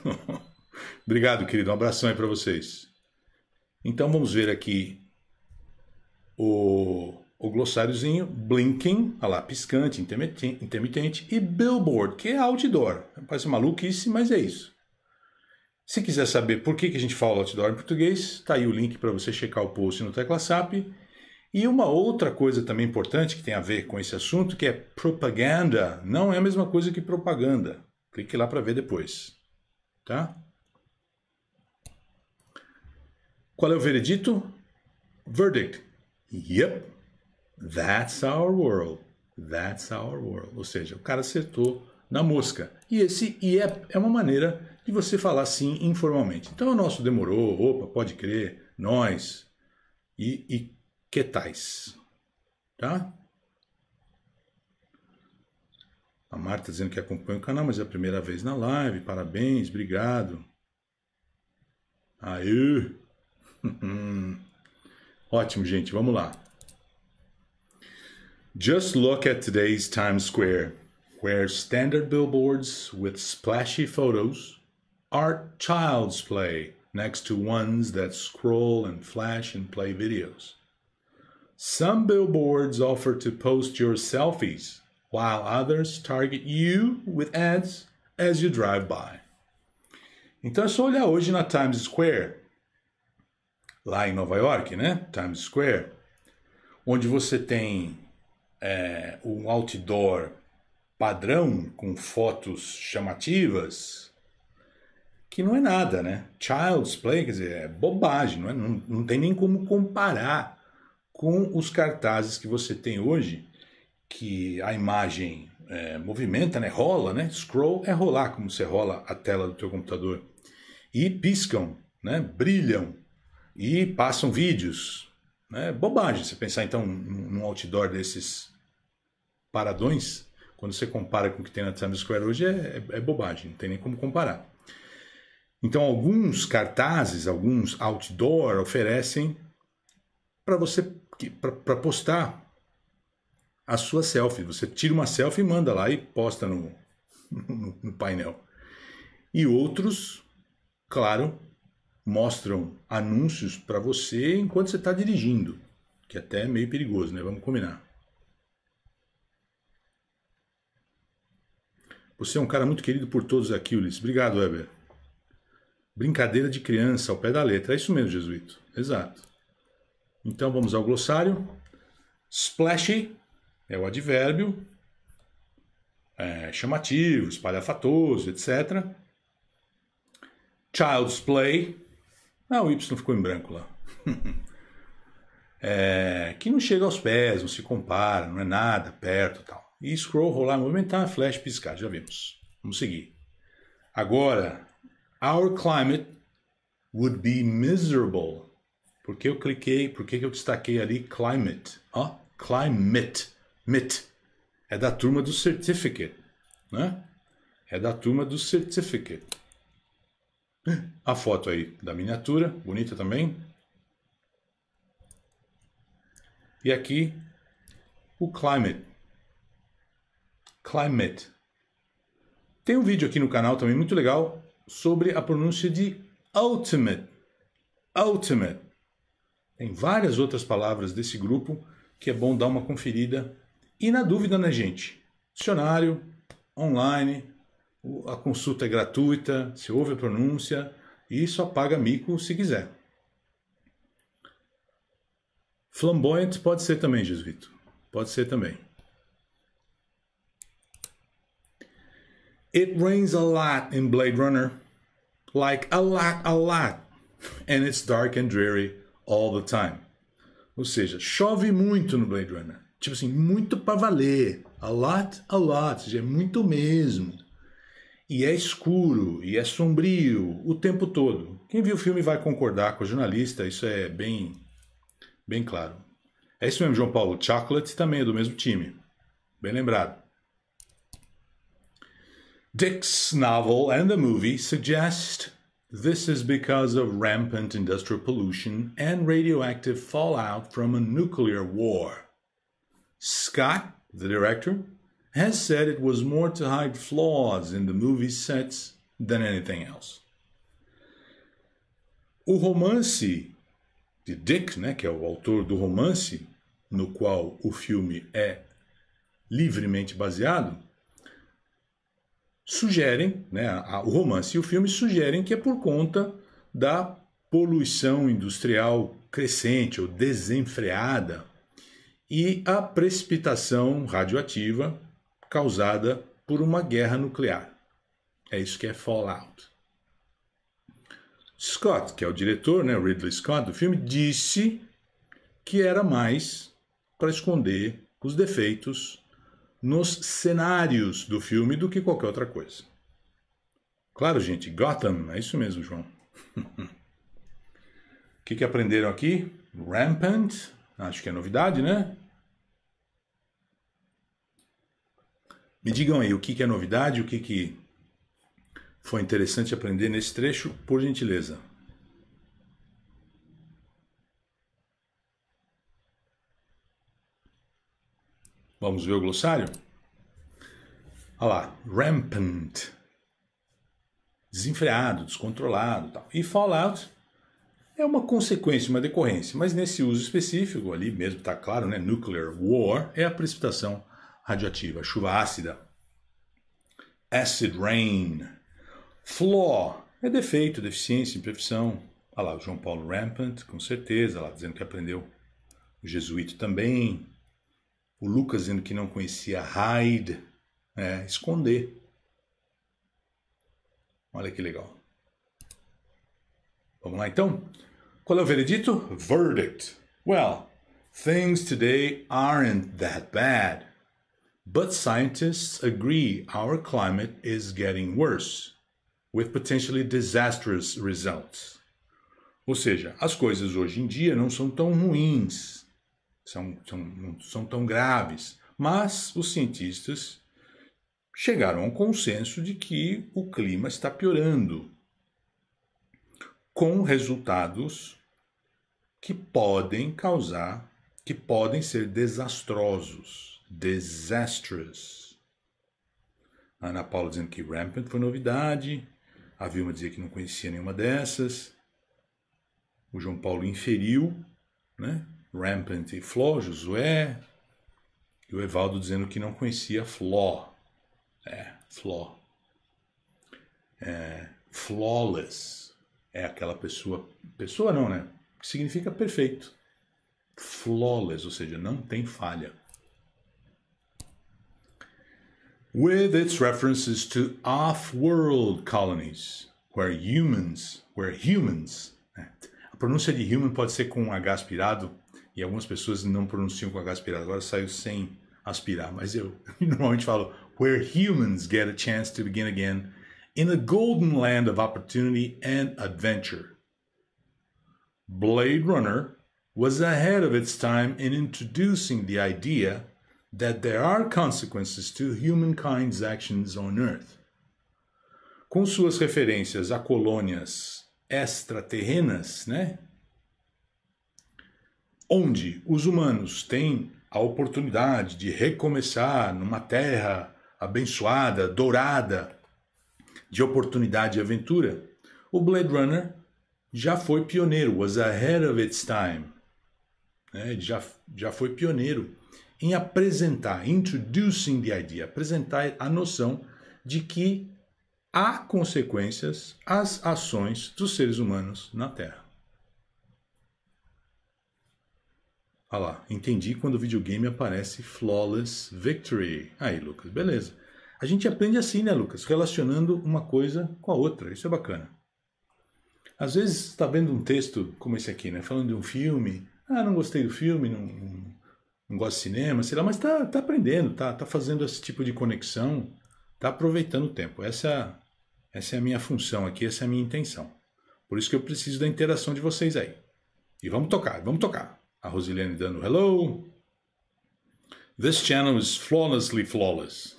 [LAUGHS] obrigado, querido. Um abração aí para vocês. Então vamos ver aqui o, o glossáriozinho, blinking, a lá, piscante, intermitente, intermitente, e billboard, que é outdoor. Parece maluquice, mas é isso. Se quiser saber por que, que a gente fala outdoor em português, tá aí o link para você checar o post no TeclaSap. E uma outra coisa também importante que tem a ver com esse assunto, que é propaganda. Não é a mesma coisa que propaganda. Clique lá para ver depois, tá? Qual é o veredito? Verdict. Yep. That's our world. That's our world. Ou seja, o cara acertou na mosca. E esse yep é, é uma maneira de você falar sim informalmente. Então é o nosso demorou, opa, pode crer, nós e, e que tais. Tá? A Marta dizendo que acompanha o canal, mas é a primeira vez na live. Parabéns, obrigado. Aê! Hmm. Ótimo, gente. Vamos lá. Just look at today's Times Square, where standard billboards with splashy photos are child's play next to ones that scroll and flash and play videos. Some billboards offer to post your selfies, while others target you with ads as you drive by. Então é só olhar hoje na Times Square lá em Nova York, né? Times Square, onde você tem é, um outdoor padrão com fotos chamativas, que não é nada, né? Child's Play, quer dizer, é bobagem, não, é? não, não tem nem como comparar com os cartazes que você tem hoje, que a imagem é, movimenta, né? rola, né? Scroll é rolar, como você rola a tela do teu computador. E piscam, né? brilham, e passam vídeos. É Bobagem você pensar, então, num outdoor desses paradões, quando você compara com o que tem na Times Square hoje, é, é, é bobagem, não tem nem como comparar. Então, alguns cartazes, alguns outdoor oferecem para você para postar a sua selfie. Você tira uma selfie e manda lá e posta no, [LAUGHS] no, no painel. E outros, claro, mostram anúncios para você enquanto você está dirigindo, que até é meio perigoso, né? Vamos combinar. Você é um cara muito querido por todos aqui, Ulisses. Obrigado, Weber. Brincadeira de criança ao pé da letra. É isso mesmo, Jesuíto. Exato. Então vamos ao glossário. Splashy é o advérbio é, chamativo, espalhafatoso, etc. Child's play ah, o Y ficou em branco lá. [LAUGHS] é, que não chega aos pés, não se compara, não é nada perto tal. E scroll, rolar, movimentar, flash, piscar, já vimos. Vamos seguir. Agora, our climate would be miserable. Por que eu cliquei, por que eu destaquei ali climate? oh, climate, mit. É da turma do certificate, né? É da turma do certificate. A foto aí da miniatura, bonita também. E aqui o climate. Climate. Tem um vídeo aqui no canal também muito legal sobre a pronúncia de ultimate. Ultimate. Tem várias outras palavras desse grupo que é bom dar uma conferida. E na dúvida, né, gente? Dicionário, online, a consulta é gratuita, se ouve a pronúncia e só paga mico se quiser. Flamboyant pode ser também, Jesuíto. Pode ser também. It rains a lot in Blade Runner. Like a lot, a lot. And it's dark and dreary all the time. Ou seja, chove muito no Blade Runner. Tipo assim, muito pra valer. A lot, a lot. Ou seja, é muito mesmo e é escuro e é sombrio o tempo todo. Quem viu o filme vai concordar com o jornalista, isso é bem, bem claro. É isso mesmo, João Paulo. Chocolate também é do mesmo time. Bem lembrado. Dick's novel and the movie suggest this is because of rampant industrial pollution and radioactive fallout from a nuclear war. Scott, the director, has said it was more to hide flaws in the movie sets than anything else. O romance de Dick, né, que é o autor do romance no qual o filme é livremente baseado, sugerem, né, o romance e o filme sugerem que é por conta da poluição industrial crescente ou desenfreada e a precipitação radioativa causada por uma guerra nuclear. É isso que é Fallout. Scott, que é o diretor, né, Ridley Scott, do filme, disse que era mais para esconder os defeitos nos cenários do filme do que qualquer outra coisa. Claro, gente, Gotham, é isso mesmo, João. [LAUGHS] O que, que aprenderam aqui? Rampant, acho que é novidade, né? Me digam aí o que, que é novidade, o que, que foi interessante aprender nesse trecho, por gentileza. Vamos ver o glossário? Olha lá, rampant, desenfreado, descontrolado tal. E fallout é uma consequência, uma decorrência, mas nesse uso específico, ali mesmo está claro, né? Nuclear war é a precipitação radioativa, chuva ácida. Acid rain. Flaw é defeito, deficiência, imperfeição. Olha lá, o João Paulo Rampant, com certeza, lá, dizendo que aprendeu. O jesuíto também. O Lucas dizendo que não conhecia hide, é, esconder. Olha que legal. Vamos lá então? Qual é o veredito? Verdict. Well, things today aren't that bad. But scientists agree our climate is getting worse, with potentially disastrous results. Ou seja, as coisas hoje em dia não são tão ruins, são, são, não são tão graves, mas os cientistas chegaram a um consenso de que o clima está piorando, com resultados que podem causar, que podem ser desastrosos. Disastrous. A Ana Paula dizendo que Rampant foi novidade. A Vilma dizia que não conhecia nenhuma dessas. O João Paulo inferiu, né? Rampant e Flaw, Josué. E o Evaldo dizendo que não conhecia Flaw. É, Flaw. É, flawless é aquela pessoa. Pessoa não, né? Significa perfeito. Flawless, ou seja, não tem falha. with its references to off-world colonies, where humans, where humans. Né? A pronúncia de human pode ser com H aspirado, e algumas pessoas não pronunciam com H aspirado, agora saiu sem aspirar, mas eu [LAUGHS] normalmente falo where humans get a chance to begin again in a golden land of opportunity and adventure. Blade Runner was ahead of its time in introducing the idea that there are consequences to humankind's actions on earth. Com suas referências a colônias extraterrenas, né? Onde os humanos têm a oportunidade de recomeçar numa terra abençoada, dourada, de oportunidade e aventura, o Blade Runner já foi pioneiro, was ahead of its time. Né? Já, já foi pioneiro em apresentar, introducing the idea, apresentar a noção de que há consequências às ações dos seres humanos na Terra. Ah lá, entendi quando o videogame aparece Flawless Victory. Aí, Lucas, beleza. A gente aprende assim, né, Lucas? Relacionando uma coisa com a outra. Isso é bacana. Às vezes está vendo um texto como esse aqui, né? Falando de um filme. Ah, não gostei do filme, não, não gosta de cinema, sei lá, mas tá, tá aprendendo, tá, tá fazendo esse tipo de conexão, tá aproveitando o tempo. Essa, essa é a minha função aqui, essa é a minha intenção. Por isso que eu preciso da interação de vocês aí. E vamos tocar, vamos tocar. A Rosilene dando hello. This channel is flawlessly flawless.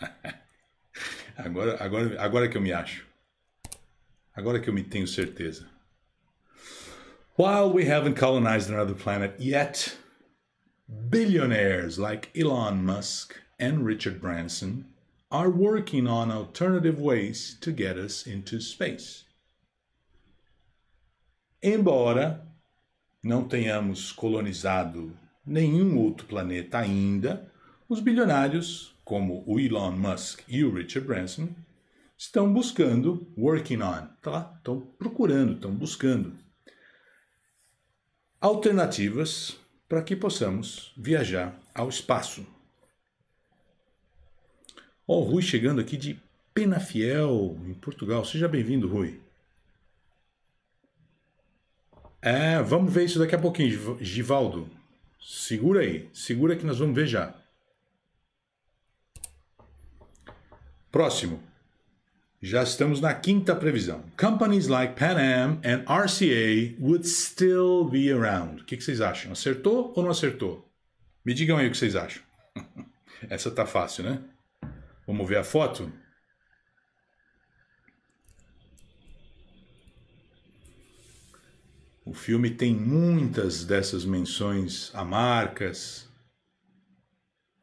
[LAUGHS] agora, agora, agora que eu me acho. Agora que eu me tenho certeza. While we haven't colonized another planet yet, Billionaires like Elon Musk and Richard Branson are working on alternative ways to get us into space. Embora não tenhamos colonizado nenhum outro planeta ainda, os bilionários, como o Elon Musk e o Richard Branson, estão buscando, working on, tá? estão procurando, estão buscando alternativas para que possamos viajar ao espaço. Ó, o Rui chegando aqui de Penafiel, em Portugal. Seja bem-vindo, Rui. É, vamos ver isso daqui a pouquinho, Givaldo. Segura aí, segura que nós vamos ver já. Próximo. Já estamos na quinta previsão. Companies like Pan Am and RCA would still be around. O que, que vocês acham? Acertou ou não acertou? Me digam aí o que vocês acham. [LAUGHS] Essa tá fácil, né? Vamos ver a foto? O filme tem muitas dessas menções a marcas.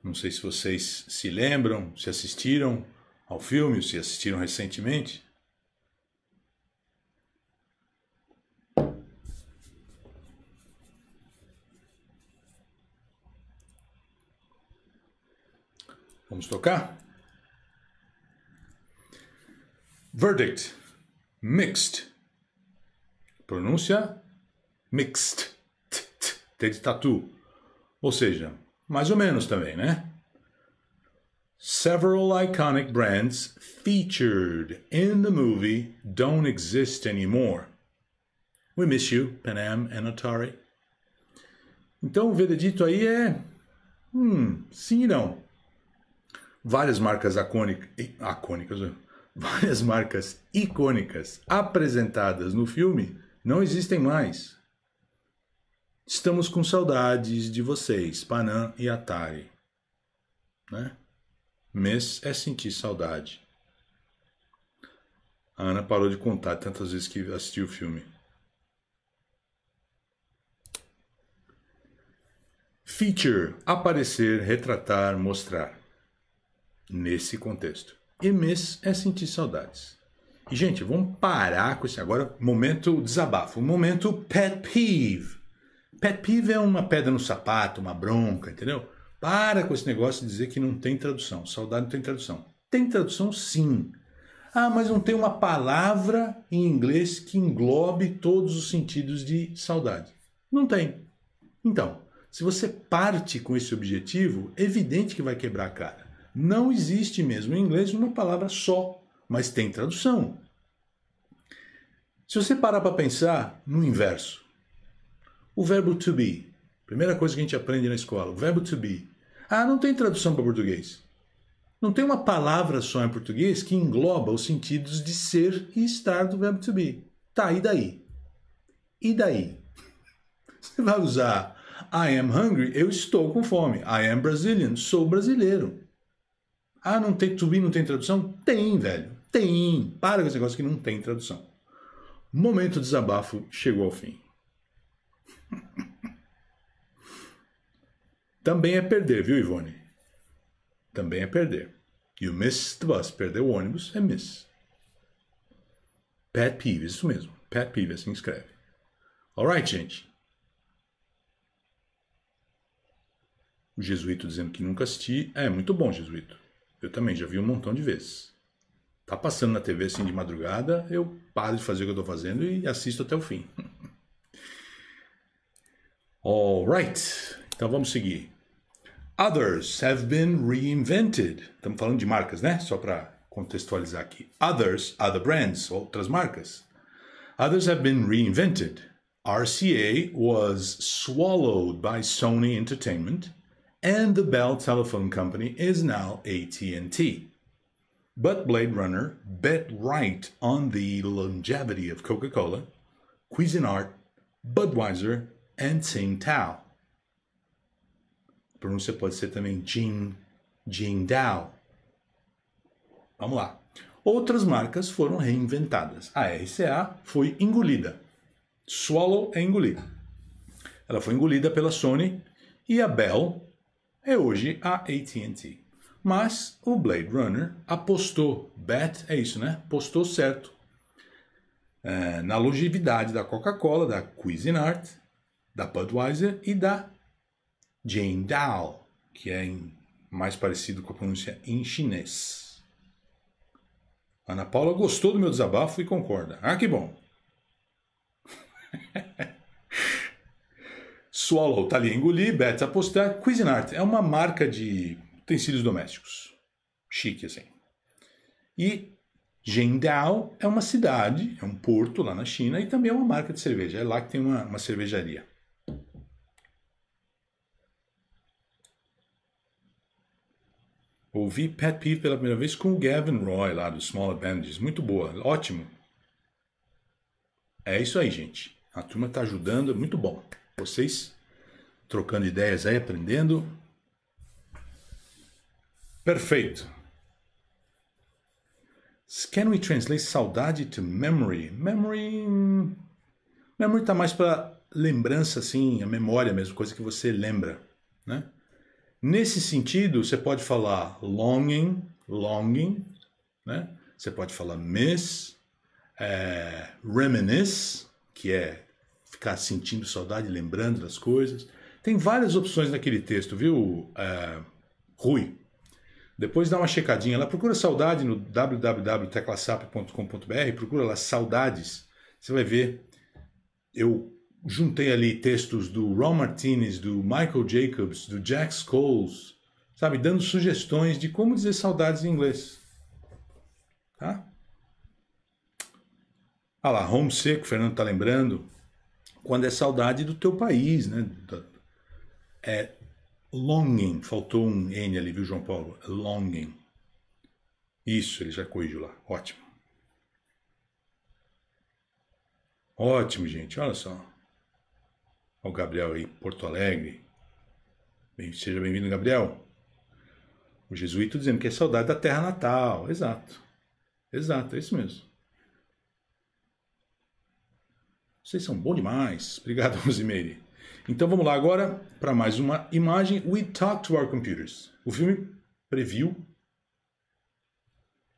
Não sei se vocês se lembram, se assistiram ao filme, se assistiram recentemente. Vamos tocar? Verdict. Mixed. Pronúncia mixed. T -t -t de tatu. Ou seja, mais ou menos também, né? Several iconic brands featured in the movie don't exist anymore. We miss you, Pan Am and Atari. Então o veredito aí é. Hum, sim e não. Várias marcas icônicas. Né? [LAUGHS] Várias marcas icônicas apresentadas no filme não existem mais. Estamos com saudades de vocês, Panam e Atari. Né? Mês é sentir saudade. A Ana parou de contar tantas vezes que assistiu o filme. Feature aparecer, retratar, mostrar. Nesse contexto. E mês é sentir saudades. E, gente, vamos parar com isso agora. Momento desabafo. Momento pet peeve. Pet peeve é uma pedra no sapato, uma bronca, entendeu? Para com esse negócio de dizer que não tem tradução. Saudade não tem tradução. Tem tradução sim. Ah, mas não tem uma palavra em inglês que englobe todos os sentidos de saudade. Não tem. Então, se você parte com esse objetivo, é evidente que vai quebrar a cara. Não existe mesmo em inglês uma palavra só, mas tem tradução. Se você parar para pensar no inverso, o verbo to be Primeira coisa que a gente aprende na escola, o verbo to be. Ah, não tem tradução para português. Não tem uma palavra só em português que engloba os sentidos de ser e estar do verbo to be. Tá, e daí? E daí? Você vai usar I am hungry, eu estou com fome. I am Brazilian, sou brasileiro. Ah, não tem to be, não tem tradução? Tem, velho. Tem. Para com esse negócio que não tem tradução. Momento desabafo chegou ao fim. [LAUGHS] Também é perder, viu, Ivone? Também é perder. You miss the bus. Perder o ônibus é miss. Pet peeve, isso mesmo. Pet peeve, assim escreve. Alright, gente. O Jesuíto dizendo que nunca assisti. É, muito bom, Jesuíto. Eu também já vi um montão de vezes. Tá passando na TV assim de madrugada, eu paro de fazer o que eu tô fazendo e assisto até o fim. [LAUGHS] Alright. Então vamos seguir. Others have been reinvented. Estamos falando de marcas, né? Só para contextualizar aqui. Others, other brands, outras marcas. Others have been reinvented. RCA was swallowed by Sony Entertainment and the Bell Telephone Company is now AT&T. But Blade Runner bet right on the longevity of Coca-Cola, Cuisinart, Budweiser, and Tsingtao. pronúncia pode ser também Jin, Jin Dao. Vamos lá. Outras marcas foram reinventadas. A RCA foi engolida. Swallow é engolida. Ela foi engolida pela Sony e a Bell é hoje a AT&T. Mas o Blade Runner apostou, bet é isso, né? apostou certo é, na longevidade da Coca-Cola, da Cuisinart, da Budweiser e da Jane Dao, que é em, mais parecido com a pronúncia em chinês. Ana Paula gostou do meu desabafo e concorda. Ah, que bom. [LAUGHS] Swallow, Thalia tá engolir, Beth apostar, Cuisinart. É uma marca de utensílios domésticos. Chique, assim. E Zhengdao é uma cidade, é um porto lá na China e também é uma marca de cerveja. É lá que tem uma, uma cervejaria. Ouvi Pet Pete pela primeira vez com o Gavin Roy lá do Small Advantages. Muito boa, ótimo. É isso aí, gente. A turma está ajudando, é muito bom. Vocês trocando ideias aí, aprendendo. Perfeito. Can we translate saudade to memory? Memory. Memory está mais para lembrança, assim, a memória mesmo, coisa que você lembra, né? Nesse sentido, você pode falar longing, longing, né? Você pode falar miss, é, reminisce, que é ficar sentindo saudade, lembrando das coisas. Tem várias opções naquele texto, viu, é, Rui? Depois dá uma checadinha lá, procura saudade no www.teclasap.com.br, procura lá saudades, você vai ver. Eu juntei ali textos do Ron Martinez, do Michael Jacobs, do Jack Scholes, sabe, dando sugestões de como dizer saudades em inglês. Tá? Ah lá, home seco, o Fernando tá lembrando, quando é saudade do teu país, né? É longing, faltou um N ali, viu, João Paulo? É longing. Isso, ele já corrigiu lá, ótimo. Ótimo, gente, olha só ao Gabriel aí Porto Alegre. Bem, seja bem-vindo, Gabriel. O jesuíto dizendo que é saudade da terra natal. Exato. Exato, é isso mesmo. Vocês são bons demais. Obrigado, [LAUGHS] Rosemary. Então vamos lá agora para mais uma imagem. We Talk to Our Computers. O filme previu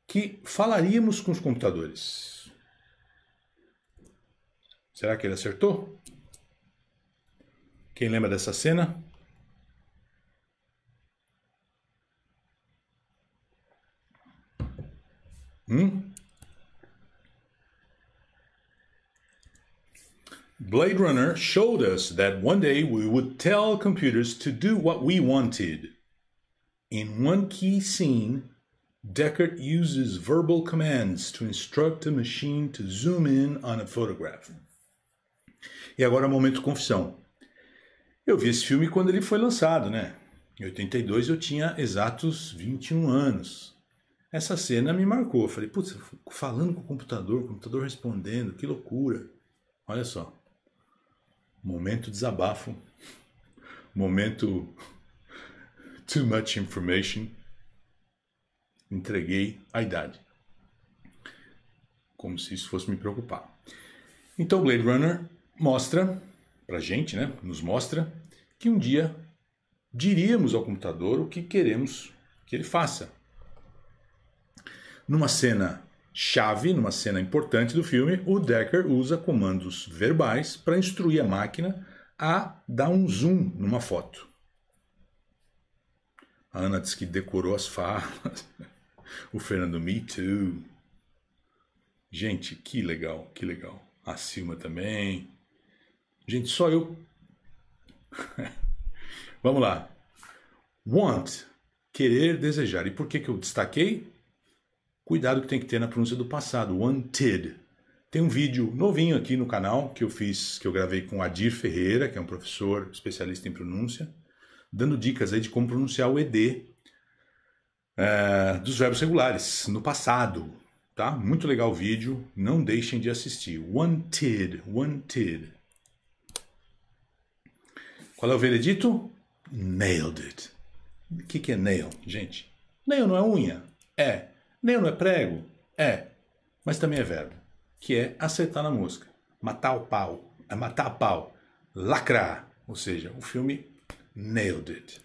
que falaríamos com os computadores. Será que ele acertou? Quem lembra dessa cena? Hum? Blade Runner showed us that one day we would tell computers to do what we wanted. In one key scene, Deckard uses verbal commands to instruct a machine to zoom in on a photograph. E agora, é momento confissão. Eu vi esse filme quando ele foi lançado, né? Em 82 eu tinha exatos 21 anos. Essa cena me marcou. Eu falei, putz, falando com o computador, o computador respondendo, que loucura. Olha só. Momento desabafo. Momento [LAUGHS] too much information. Entreguei a idade. Como se isso fosse me preocupar. Então Blade Runner mostra para a gente, né? nos mostra que um dia diríamos ao computador o que queremos que ele faça. Numa cena chave, numa cena importante do filme, o Decker usa comandos verbais para instruir a máquina a dar um zoom numa foto. A Ana diz que decorou as falas. [LAUGHS] O Fernando, me too. Gente, que legal, que legal. A Silma também. Gente, só eu. [LAUGHS] Vamos lá. Want, querer, desejar. E por que, que eu destaquei? Cuidado que tem que ter na pronúncia do passado. Wanted. Tem um vídeo novinho aqui no canal que eu fiz, que eu gravei com Adir Ferreira, que é um professor especialista em pronúncia, dando dicas aí de como pronunciar o ED é, dos verbos regulares no passado, tá? Muito legal o vídeo, não deixem de assistir. Wanted, wanted. Qual é o veredito? Nailed it. O que, que é nail, gente? Nail não é unha? É. Nail não é prego? É. Mas também é verbo, que é acertar na mosca. Matar o pau. É matar a pau. Lacrar. Ou seja, o filme nailed it.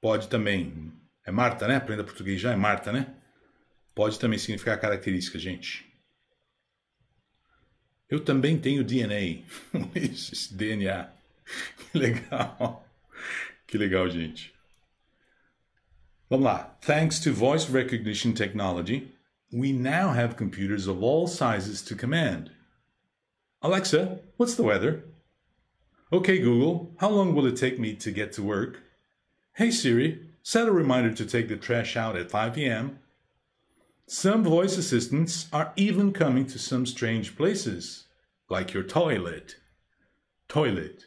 Pode também. É Marta, né? Aprenda português já, é Marta, né? Pode também significar característica, gente. Eu também tenho DNA. [LAUGHS] Esse DNA. Que legal. Que legal, gente. Vamos lá. Thanks to voice recognition technology, we now have computers of all sizes to command. Alexa, what's the weather? Okay, Google, how long will it take me to get to work? Hey, Siri, set a reminder to take the trash out at 5 p.m. Some voice assistants are even coming to some strange places, like your toilet. Toilet.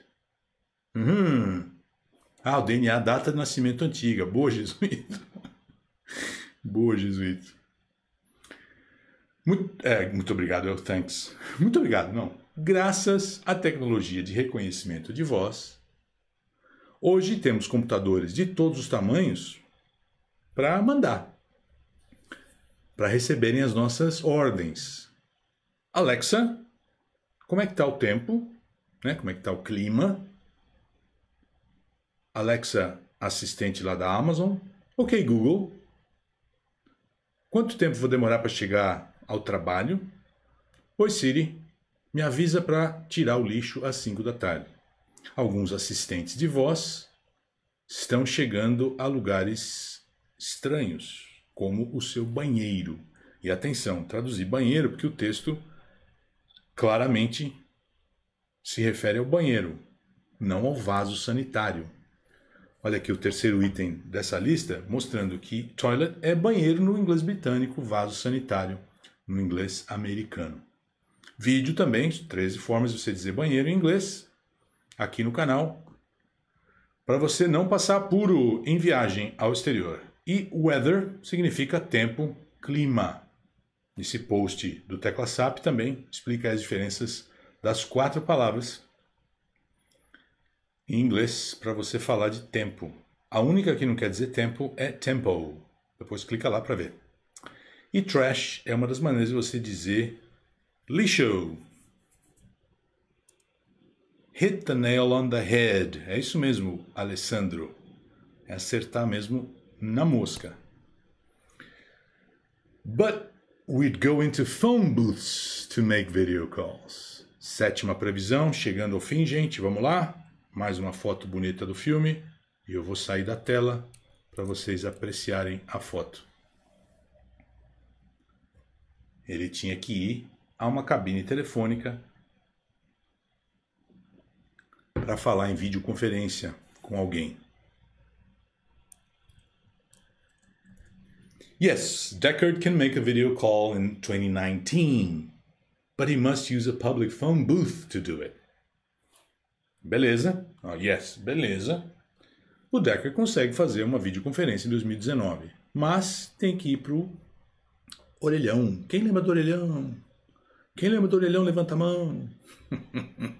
Uhum. Ah, o DNA data de nascimento antiga. Boa, jesuíta. [LAUGHS] Boa, jesuíta. Muito, é, muito obrigado, eu, thanks. Muito obrigado, não. Graças à tecnologia de reconhecimento de voz, hoje temos computadores de todos os tamanhos para mandar para receberem as nossas ordens. Alexa, como é que está o tempo? Né? Como é que está o clima? Alexa, assistente lá da Amazon. Ok, Google. Quanto tempo vou demorar para chegar ao trabalho? Oi, Siri. Me avisa para tirar o lixo às 5 da tarde. Alguns assistentes de voz estão chegando a lugares estranhos como o seu banheiro. E atenção, traduzir banheiro, porque o texto claramente se refere ao banheiro, não ao vaso sanitário. Olha aqui o terceiro item dessa lista, mostrando que toilet é banheiro no inglês britânico, vaso sanitário no inglês americano. Vídeo também, 13 formas de você dizer banheiro em inglês, aqui no canal, para você não passar puro em viagem ao exterior. E weather significa tempo, clima. Esse post do SAP também explica as diferenças das quatro palavras em inglês para você falar de tempo. A única que não quer dizer tempo é tempo. Depois clica lá para ver. E trash é uma das maneiras de você dizer lixo. Hit the nail on the head. É isso mesmo, Alessandro. É acertar mesmo na mosca. But we'd go into phone booths to make video calls. Sétima previsão, chegando ao fim, gente. Vamos lá? Mais uma foto bonita do filme. E eu vou sair da tela para vocês apreciarem a foto. Ele tinha que ir a uma cabine telefônica para falar em videoconferência com alguém. Yes, Deckard can make a video call in 2019, but he must use a public phone booth to do it. Beleza. Oh, yes, beleza. O Deckard consegue fazer uma videoconferência em 2019, mas tem que ir pro orelhão. Quem lembra do orelhão? Quem lembra do orelhão, levanta a mão. [LAUGHS]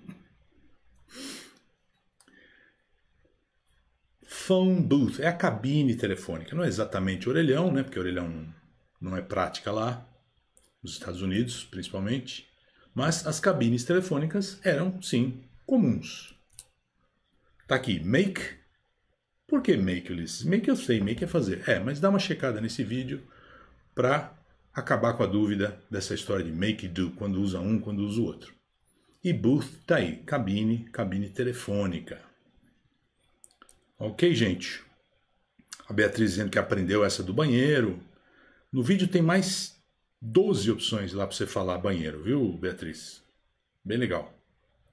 phone booth, é a cabine telefônica, não é exatamente orelhão, né? Porque orelhão não, é prática lá, nos Estados Unidos principalmente, mas as cabines telefônicas eram sim comuns. Tá aqui, make. Por que make, Ulisses? Make eu sei, make é fazer. É, mas dá uma checada nesse vídeo para acabar com a dúvida dessa história de make e do, quando usa um, quando usa o outro. E booth tá aí, cabine, cabine telefônica. Ok, gente? A Beatriz dizendo que aprendeu essa do banheiro. No vídeo tem mais 12 opções lá para você falar banheiro, viu, Beatriz? Bem legal.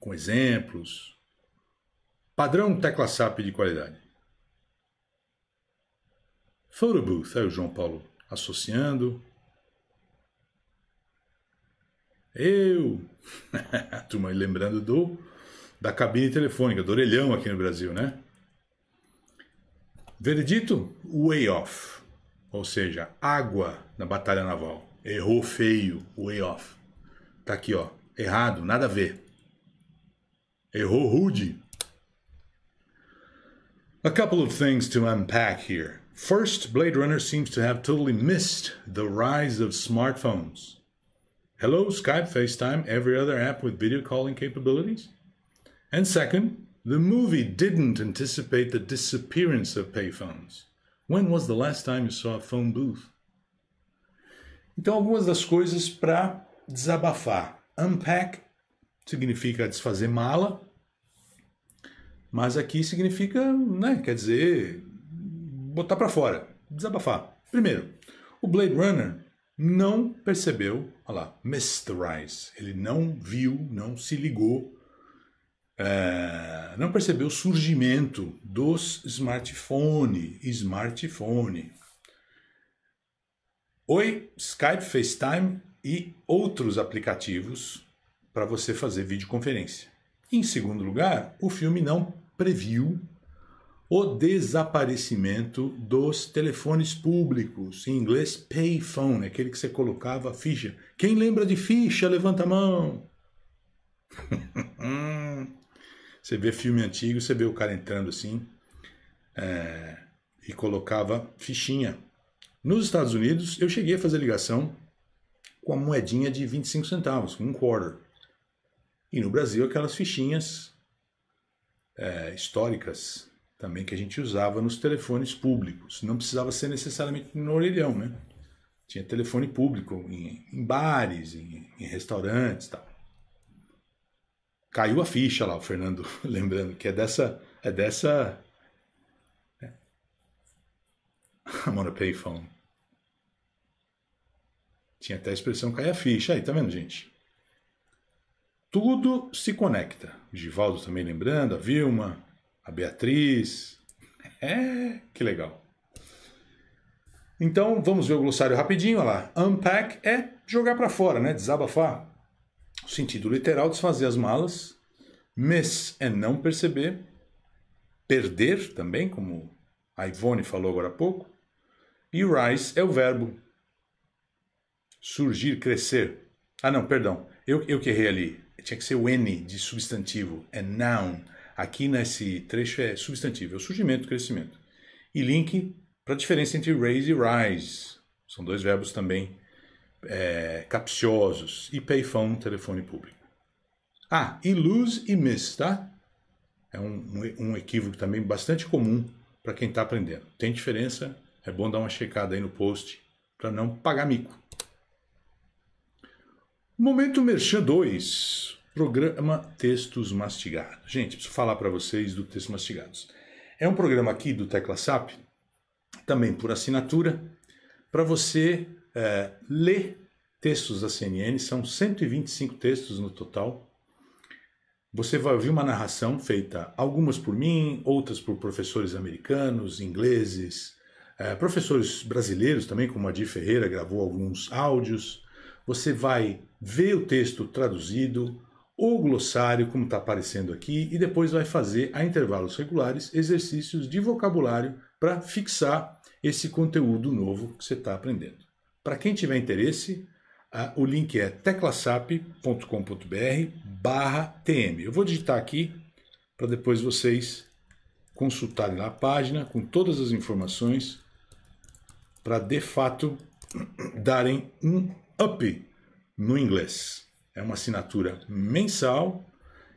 Com exemplos. Padrão tecla SAP de qualidade. Photobooth, aí o João Paulo associando. Eu! [LAUGHS] Turma, lembrando do da cabine telefônica, do orelhão aqui no Brasil, né? Veredito: Way Off. Ou seja, água na Batalha Naval. Errou feio, way off. Tá aqui, ó. Errado, nada a ver. Errou rude. A couple of things to unpack here. First, Blade Runner seems to have totally missed the rise of smartphones. Hello, Skype, FaceTime, every other app with video calling capabilities. And second, The movie didn't anticipate the disappearance of payphones. When was the last time you saw a phone booth? Então, algumas das coisas para desabafar. Unpack significa desfazer mala, mas aqui significa, né, quer dizer, botar para fora, desabafar. Primeiro, o Blade Runner não percebeu, olha lá, Mr. Rice. Ele não viu, não se ligou é, não percebeu o surgimento dos smartphone, smartphone. Oi, Skype, FaceTime e outros aplicativos para você fazer videoconferência. Em segundo lugar, o filme não previu o desaparecimento dos telefones públicos, em inglês payphone, aquele que você colocava a ficha. Quem lembra de ficha, levanta a mão. [LAUGHS] Você vê filme antigo, você vê o cara entrando assim é, e colocava fichinha. Nos Estados Unidos, eu cheguei a fazer ligação com a moedinha de 25 centavos, um quarter. E no Brasil, aquelas fichinhas é, históricas também que a gente usava nos telefones públicos. Não precisava ser necessariamente no orelhão, né? Tinha telefone público em, em bares, em, em restaurantes tal caiu a ficha lá, o Fernando, [LAUGHS] lembrando que é dessa. É dessa. I'm on a payphone. Tinha até a expressão cair a ficha. Aí, tá vendo, gente? Tudo se conecta. O Givaldo também lembrando, a Vilma, a Beatriz. [LAUGHS] É, que legal. Então, vamos ver o glossário rapidinho. Olha lá. Unpack é jogar para fora, né? Desabafar sentido literal, desfazer as malas. Mes é não perceber. Perder também, como a Ivone falou agora há pouco. E rise é o verbo. Surgir, crescer. Ah, não, perdão. Eu, eu que errei ali. Tinha que ser o N de substantivo. É noun. Aqui nesse trecho é substantivo. É o surgimento, crescimento. E link para a diferença entre raise e rise. São dois verbos também é, capciosos e payphone, telefone público. Ah, e luz e miss, tá? É um, um, um equívoco também bastante comum para quem está aprendendo. Tem diferença? É bom dar uma checada aí no post para não pagar mico. Momento Merchan 2, programa Textos Mastigados. Gente, preciso falar para vocês do Textos Mastigados. É um programa aqui do Tecla SAP, também por assinatura, para você é, textos da CNN, são 125 textos no total. Você vai ouvir uma narração feita, algumas por mim, outras por professores americanos, ingleses, é, professores brasileiros também, como Adi Ferreira gravou alguns áudios. Você vai ver o texto traduzido, o glossário, como está aparecendo aqui, e depois vai fazer, a intervalos regulares, exercícios de vocabulário para fixar esse conteúdo novo que você está aprendendo. Para quem tiver interesse, o link é teclasap.com.br barra TM. Eu vou digitar aqui para depois vocês consultarem a página com todas as informações para de fato [CLEARS THROAT] darem um up no inglês. É uma assinatura mensal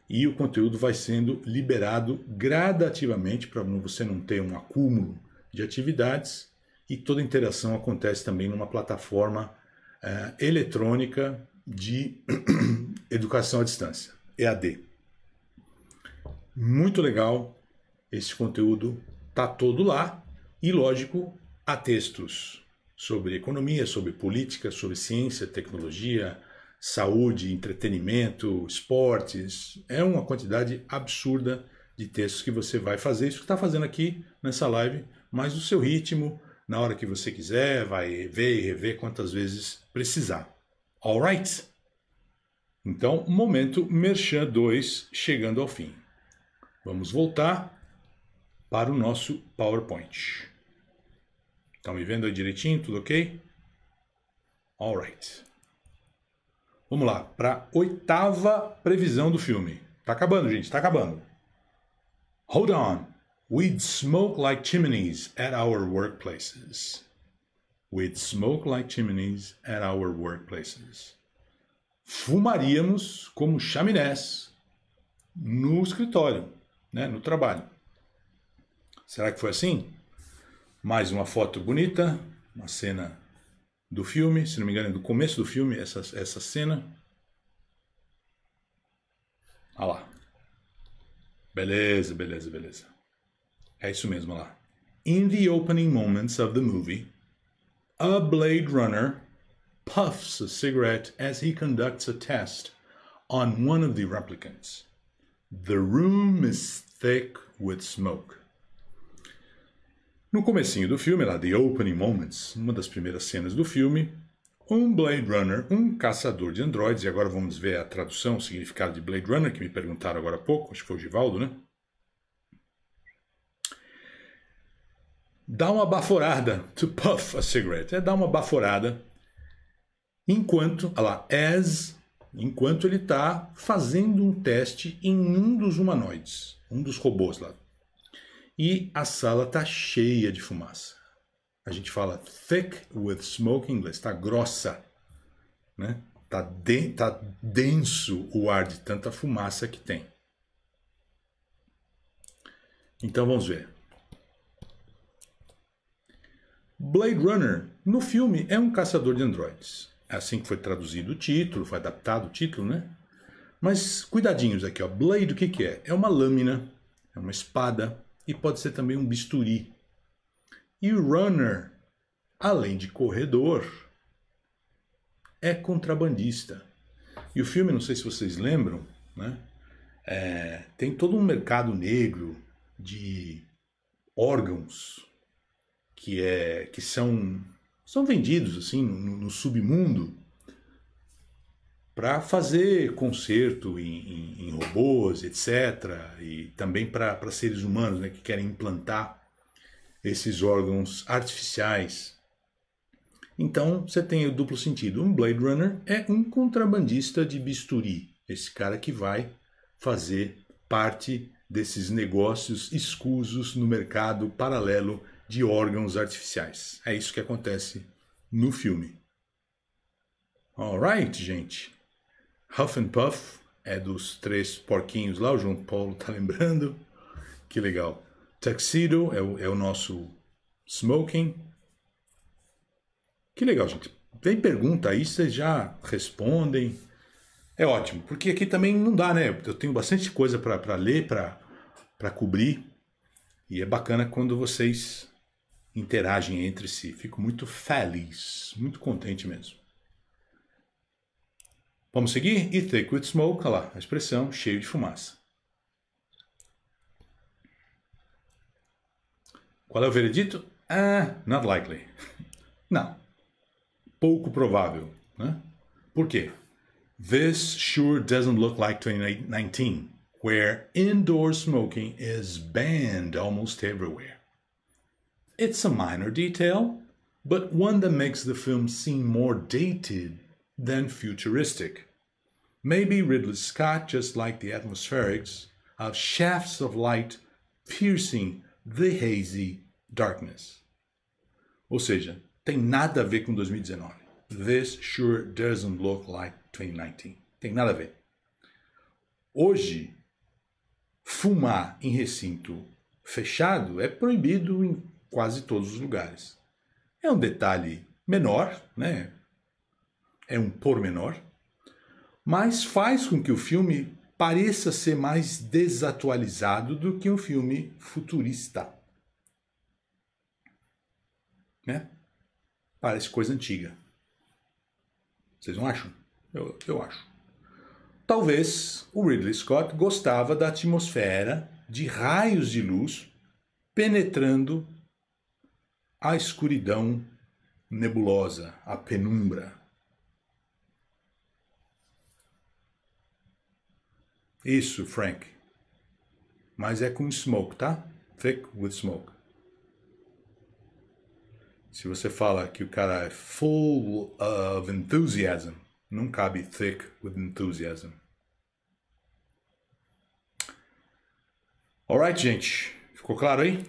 e o conteúdo vai sendo liberado gradativamente para você não ter um acúmulo de atividades e toda interação acontece também numa plataforma é, eletrônica de [CLEARS THROAT] educação à distância, EAD. Muito legal, esse conteúdo tá todo lá e lógico há textos sobre economia, sobre política, sobre ciência, tecnologia, saúde, entretenimento, esportes. É uma quantidade absurda de textos que você vai fazer. Isso que está fazendo aqui nessa live, mas no seu ritmo, na hora que você quiser, vai ver e rever quantas vezes precisar. Alright? Então, momento Merchan 2 chegando ao fim. Vamos voltar para o nosso PowerPoint. Estão me vendo aí direitinho? Tudo ok? Alright. Vamos lá, para oitava previsão do filme. Tá acabando, gente, tá acabando. Hold on. We'd smoke like chimneys at our workplaces. We'd smoke like chimneys at our workplaces. Fumaríamos como chaminés no escritório, né, no trabalho. Será que foi assim? Mais uma foto bonita, uma cena do filme, se não me engano, é do começo do filme, essa, essa cena. Olha ah lá. Beleza, beleza, beleza. É isso mesmo lá. In the opening moments of the movie, a Blade Runner puffs a cigarette as he conducts a test on one of the replicants. The room is thick with smoke. No comecinho do filme, lá The Opening Moments, uma das primeiras cenas do filme, um Blade Runner, um caçador de androides, e agora vamos ver a tradução, o significado de Blade Runner, que me perguntaram agora há pouco, acho que foi o Givaldo, né? dar uma baforada. To puff a cigarette. É dar uma baforada. Enquanto, olha lá, as, enquanto ele está fazendo um teste em um dos humanoides, um dos robôs lá. E a sala está cheia de fumaça. A gente fala thick with smoke em inglês, está grossa, né? Tá de, tá denso o ar de tanta fumaça que tem. Então vamos ver. Blade Runner, no filme, é um caçador de androides. É assim que foi traduzido o título, foi adaptado o título, né? Mas cuidadinhos aqui, ó. Blade, o que, que é? É uma lâmina, é uma espada e pode ser também um bisturi. E o runner, além de corredor, é contrabandista. E o filme, não sei se vocês lembram, né? É, tem todo um mercado negro de órgãos que é que são são vendidos assim no, no submundo para fazer conserto em, em, em, robôs, etc., e também para seres humanos né, que querem implantar esses órgãos artificiais. Então você tem o duplo sentido. Um Blade Runner é um contrabandista de bisturi, esse cara que vai fazer parte desses negócios escusos no mercado paralelo de órgãos artificiais. É isso que acontece no filme. Alright, gente. Huff and Puff é dos três porquinhos lá, o João Paulo tá lembrando. Que legal. Tuxedo é o, é o nosso smoking. Que legal, gente. Tem pergunta aí, vocês já respondem. É ótimo, porque aqui também não dá, né? Eu tenho bastante coisa para ler, para cobrir. E é bacana quando vocês interagem entre si. Fico muito feliz, muito contente mesmo. Vamos seguir? E thick with smoke, olha lá, a expressão cheio de fumaça. Qual é o veredito? Ah, not likely. [LAUGHS] Não. Pouco provável. Né? Por quê? This sure doesn't look like 2019, where indoor smoking is banned almost everywhere. It's a minor detail, but one that makes the film seem more dated than futuristic. Maybe Ridley Scott, just like the atmospherics, of shafts of light piercing the hazy darkness. Ou seja, tem nada a ver com 2019. This sure doesn't look like 2019. Tem nada a ver. Hoje, fumar em recinto fechado é proibido em quase todos os lugares. É um detalhe menor, né? É um pormenor, mas faz com que o filme pareça ser mais desatualizado do que um filme futurista. Né? Parece coisa antiga. Vocês não acham? Eu, eu acho. Talvez o Ridley Scott gostava da atmosfera de raios de luz penetrando a escuridão nebulosa, a penumbra. Isso, Frank. Mas é com smoke, tá? Thick with smoke. Se você fala que o cara é full of enthusiasm, não cabe thick with enthusiasm. Alright, gente. Ficou claro aí?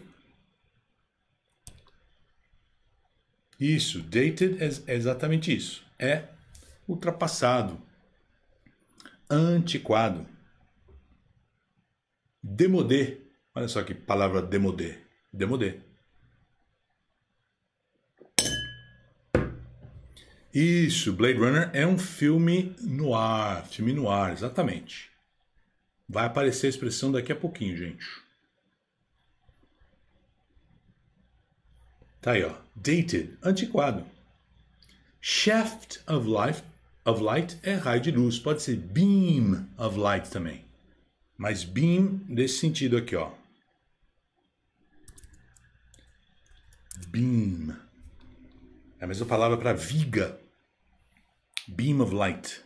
Isso, dated é exatamente isso. É ultrapassado, antiquado, demodé. Olha só que palavra demodé. Demodé. Isso, Blade Runner é um filme no ar, filme no ar, exatamente. Vai aparecer a expressão daqui a pouquinho, gente. Tá aí, ó. Dated, antiquado. Shaft of, life, of light é raio de luz. Pode ser beam of light também. Mas beam nesse sentido aqui, ó. Beam. É a mesma palavra para viga. Beam of light.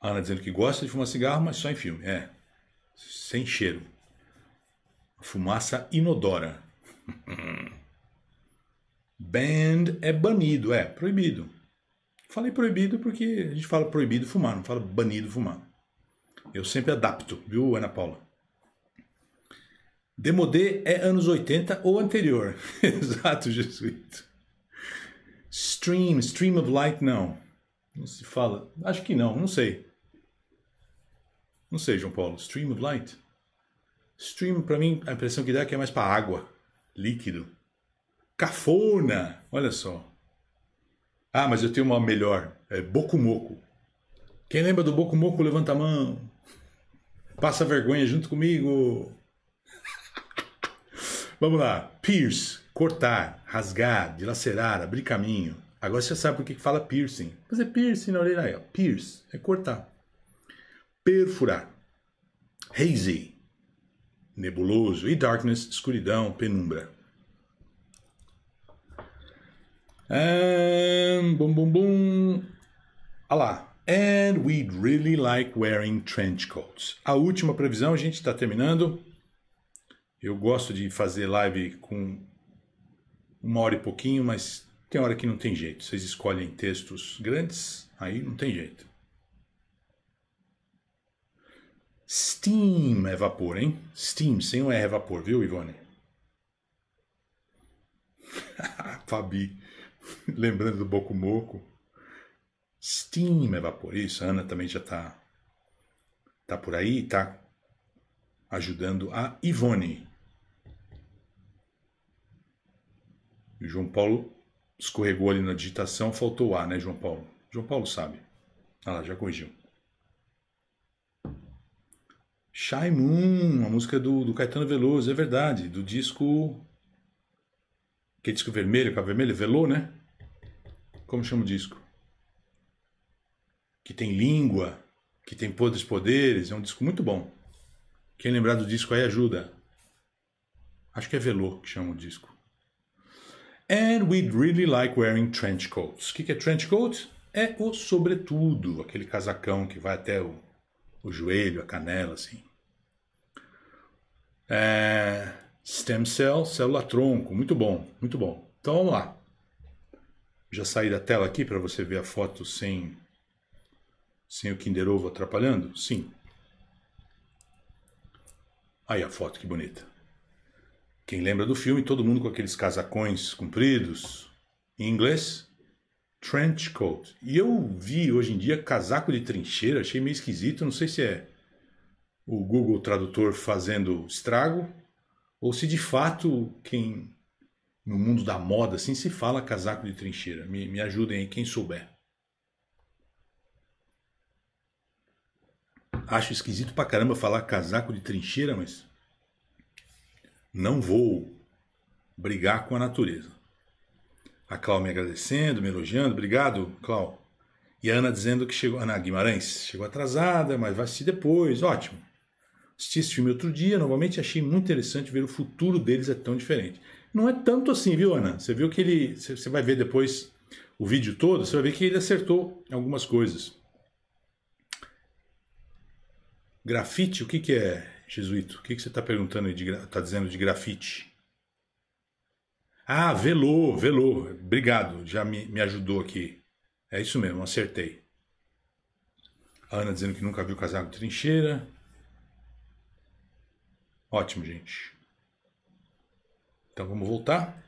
Ana dizendo que gosta de fumar cigarro, mas só em filme. É. Sem cheiro. Fumaça inodora. Banned é banido, é proibido. Falei proibido porque a gente fala proibido fumar, não fala banido fumar. Eu sempre adapto, viu, Ana Paula? Demodé é anos 80 ou anterior. [LAUGHS] Exato, Jesuíto. Stream, stream of light, não. Não se fala. Acho que não, não sei. Não sei, João Paulo. Stream of light? Stream, para mim, a impressão que dá é que é mais para água, líquido. Cafona, olha só. Ah, mas eu tenho uma melhor, é Bocumoco. Quem lembra do Bocumoco, levanta a mão. Passa vergonha junto comigo. Vamos lá. Pierce, cortar, rasgar, dilacerar, abrir caminho. Agora você sabe por que fala piercing. Mas é piercing na orelha aí, ó. Pierce é cortar. Perfurar. Hazy, nebuloso, e darkness, escuridão, penumbra. And bum bum bum. Ah lá. And we really like wearing trench coats. A última previsão, a gente está terminando. Eu gosto de fazer live com uma hora e pouquinho, mas tem hora que não tem jeito. Vocês escolhem textos grandes, aí não tem jeito. Steam é vapor, hein? Steam, sem o R é vapor, viu, Ivone? [LAUGHS] Fabi, lembrando do bocumoco, Steam é vapor, isso. A Ana também já tá, tá por aí, tá ajudando a Ivone. O João Paulo escorregou ali na digitação, faltou o A, né, João Paulo? João Paulo sabe. Ah lá, já corrigiu. Shy Moon, a música do, do Caetano Veloso, é verdade, do disco. Que é disco vermelho, capa vermelha? Velô, né? Como chama o disco? Que tem língua, que tem podres poderes, é um disco muito bom. Quem lembrar do disco aí ajuda. Acho que é Velô que chama o disco. And we'd really like wearing trench coats. O que, que é trench coat? É o sobretudo, aquele casacão que vai até o o joelho, a canela, assim. É, stem cell, célula tronco, muito bom, muito bom. Então vamos lá. Já saí da tela aqui para você ver a foto sem, sem o Kinder Ovo atrapalhando? Sim. Aí a foto, que bonita. Quem lembra do filme, todo mundo com aqueles casacões compridos, em inglês, trench coat. E eu vi hoje em dia casaco de trincheira, achei meio esquisito, não sei se é o Google Tradutor fazendo estrago ou se de fato quem no mundo da moda assim se fala casaco de trincheira. Me, me ajudem aí quem souber. Acho esquisito pra caramba falar casaco de trincheira, mas não vou brigar com a natureza. A Clau me agradecendo, me elogiando, obrigado, Clau. E a Ana dizendo que chegou, Ana Guimarães, chegou atrasada, mas vai assistir depois, ótimo. Assisti esse filme outro dia, novamente achei muito interessante ver o futuro deles é tão diferente. Não é tanto assim, viu, Ana? Você viu que ele, você vai ver depois o vídeo todo, você vai ver que ele acertou algumas coisas. Grafite, o que, que é, Jesuíto? O que, que você está perguntando, está dizendo de grafite? Ah, Velô, Velô. Obrigado, já me, me ajudou aqui. É isso mesmo, acertei. A Ana dizendo que nunca viu casaco de trincheira. Ótimo, gente. Então vamos voltar,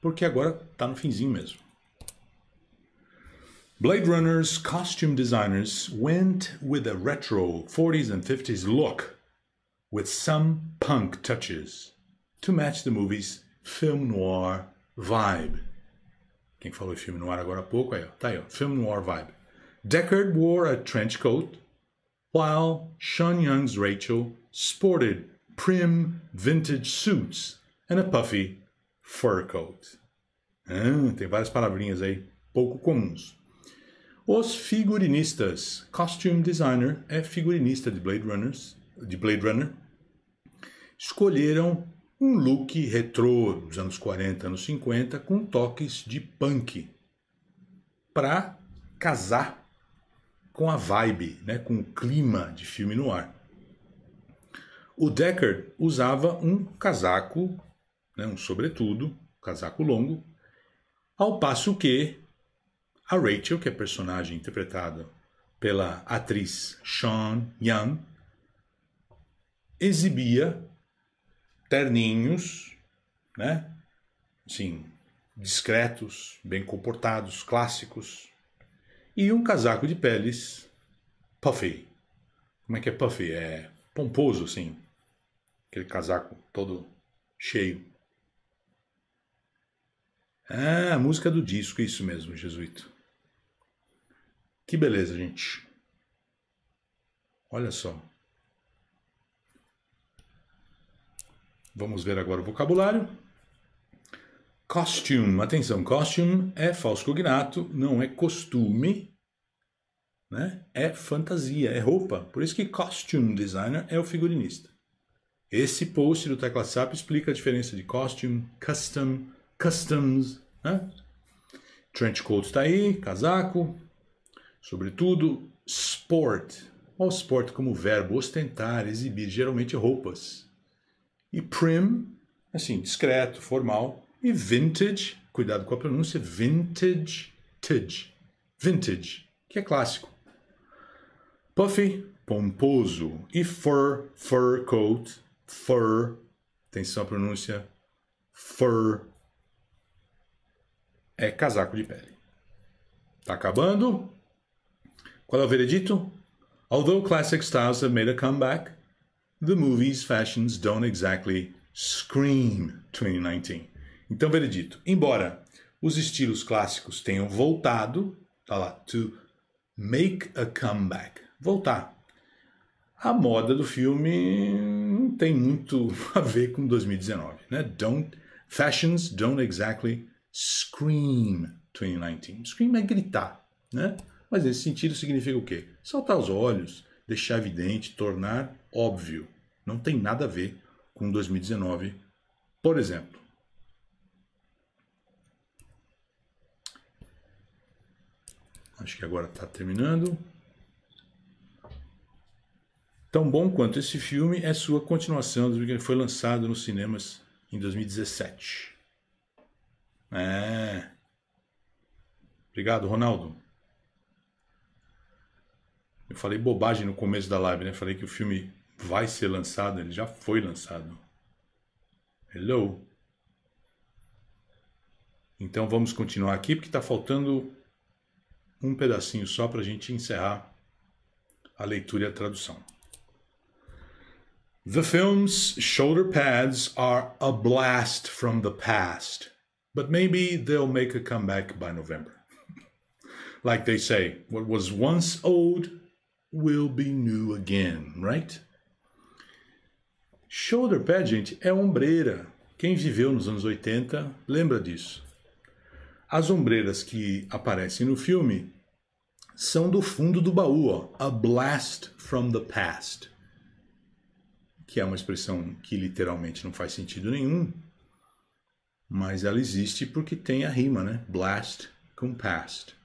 porque agora tá no finzinho mesmo. Blade Runner's costume designers went with a retro 40s and 50s look with some punk touches to match the movie's film noir vibe. Quem falou de filme noir agora há pouco, aí, ó, tá aí, ó, film noir vibe. Deckard wore a trench coat, while Sean Young's Rachel sported prim vintage suits and a puffy fur coat. Ah, tem várias palavrinhas aí pouco comuns. Os figurinistas, costume designer é figurinista de Blade Runners, de Blade Runner, escolheram um look retrô dos anos 40, anos 50, com toques de punk, para casar com a vibe, né, com o clima de filme no ar. O Deckard usava um casaco, né, um sobretudo, um casaco longo, ao passo que a Rachel, que é a personagem interpretada pela atriz Sean Young, exibia terninhos, né? Sim, discretos, bem comportados, clássicos. E um casaco de peles puffy. Como é que é puffy? É pomposo, assim. Aquele casaco todo cheio. Ah, a música do disco, isso mesmo, Jesuíto. Que beleza, gente. Olha só. Vamos ver agora o vocabulário. Costume, atenção, costume é falso cognato, não é costume, né? é fantasia, é roupa. Por isso que costume designer é o figurinista. Esse post do Tecla SAP explica a diferença de costume, custom, customs. Né? Trench coat está aí, casaco, sobretudo, sport. Olha o sport como verbo, ostentar, exibir, geralmente roupas e prim, assim, discreto, formal, e vintage, cuidado com a pronúncia, vintage, tige, vintage, que é clássico. Puffy, pomposo, e fur, fur coat, fur, atenção à pronúncia, fur, é casaco de pele. Tá acabando? Qual é o veredito? Although classic styles have made a comeback, The Movies Fashions Don't Exactly Scream 2019. Então, veredito: embora os estilos clássicos tenham voltado, tá lá, to make a comeback, voltar. A moda do filme não tem muito [LAUGHS] a ver com 2019, né? Don't, fashions don't exactly scream 2019. Scream é gritar, né? Mas nesse sentido significa o quê? Saltar os olhos, deixar evidente, tornar óbvio, não tem nada a ver com 2019, por exemplo. Acho que agora está terminando. Tão bom quanto esse filme é sua continuação do que foi lançado nos cinemas em 2017. É. Obrigado, Ronaldo. Eu falei bobagem no começo da live, né? Falei que o filme vai ser lançado, ele já foi lançado. Hello. Então vamos continuar aqui porque está faltando um pedacinho só para a gente encerrar a leitura e a tradução. The film's shoulder pads are a blast from the past, but maybe they'll make a comeback by November. [LAUGHS] like they say, what was once old will be new again, right? Shoulder pad gente é ombreira. Quem viveu nos anos 80 lembra disso. As ombreiras que aparecem no filme são do fundo do baú, ó. A blast from the past. Que é uma expressão que literalmente não faz sentido nenhum, mas ela existe porque tem a rima, né? Blast com past.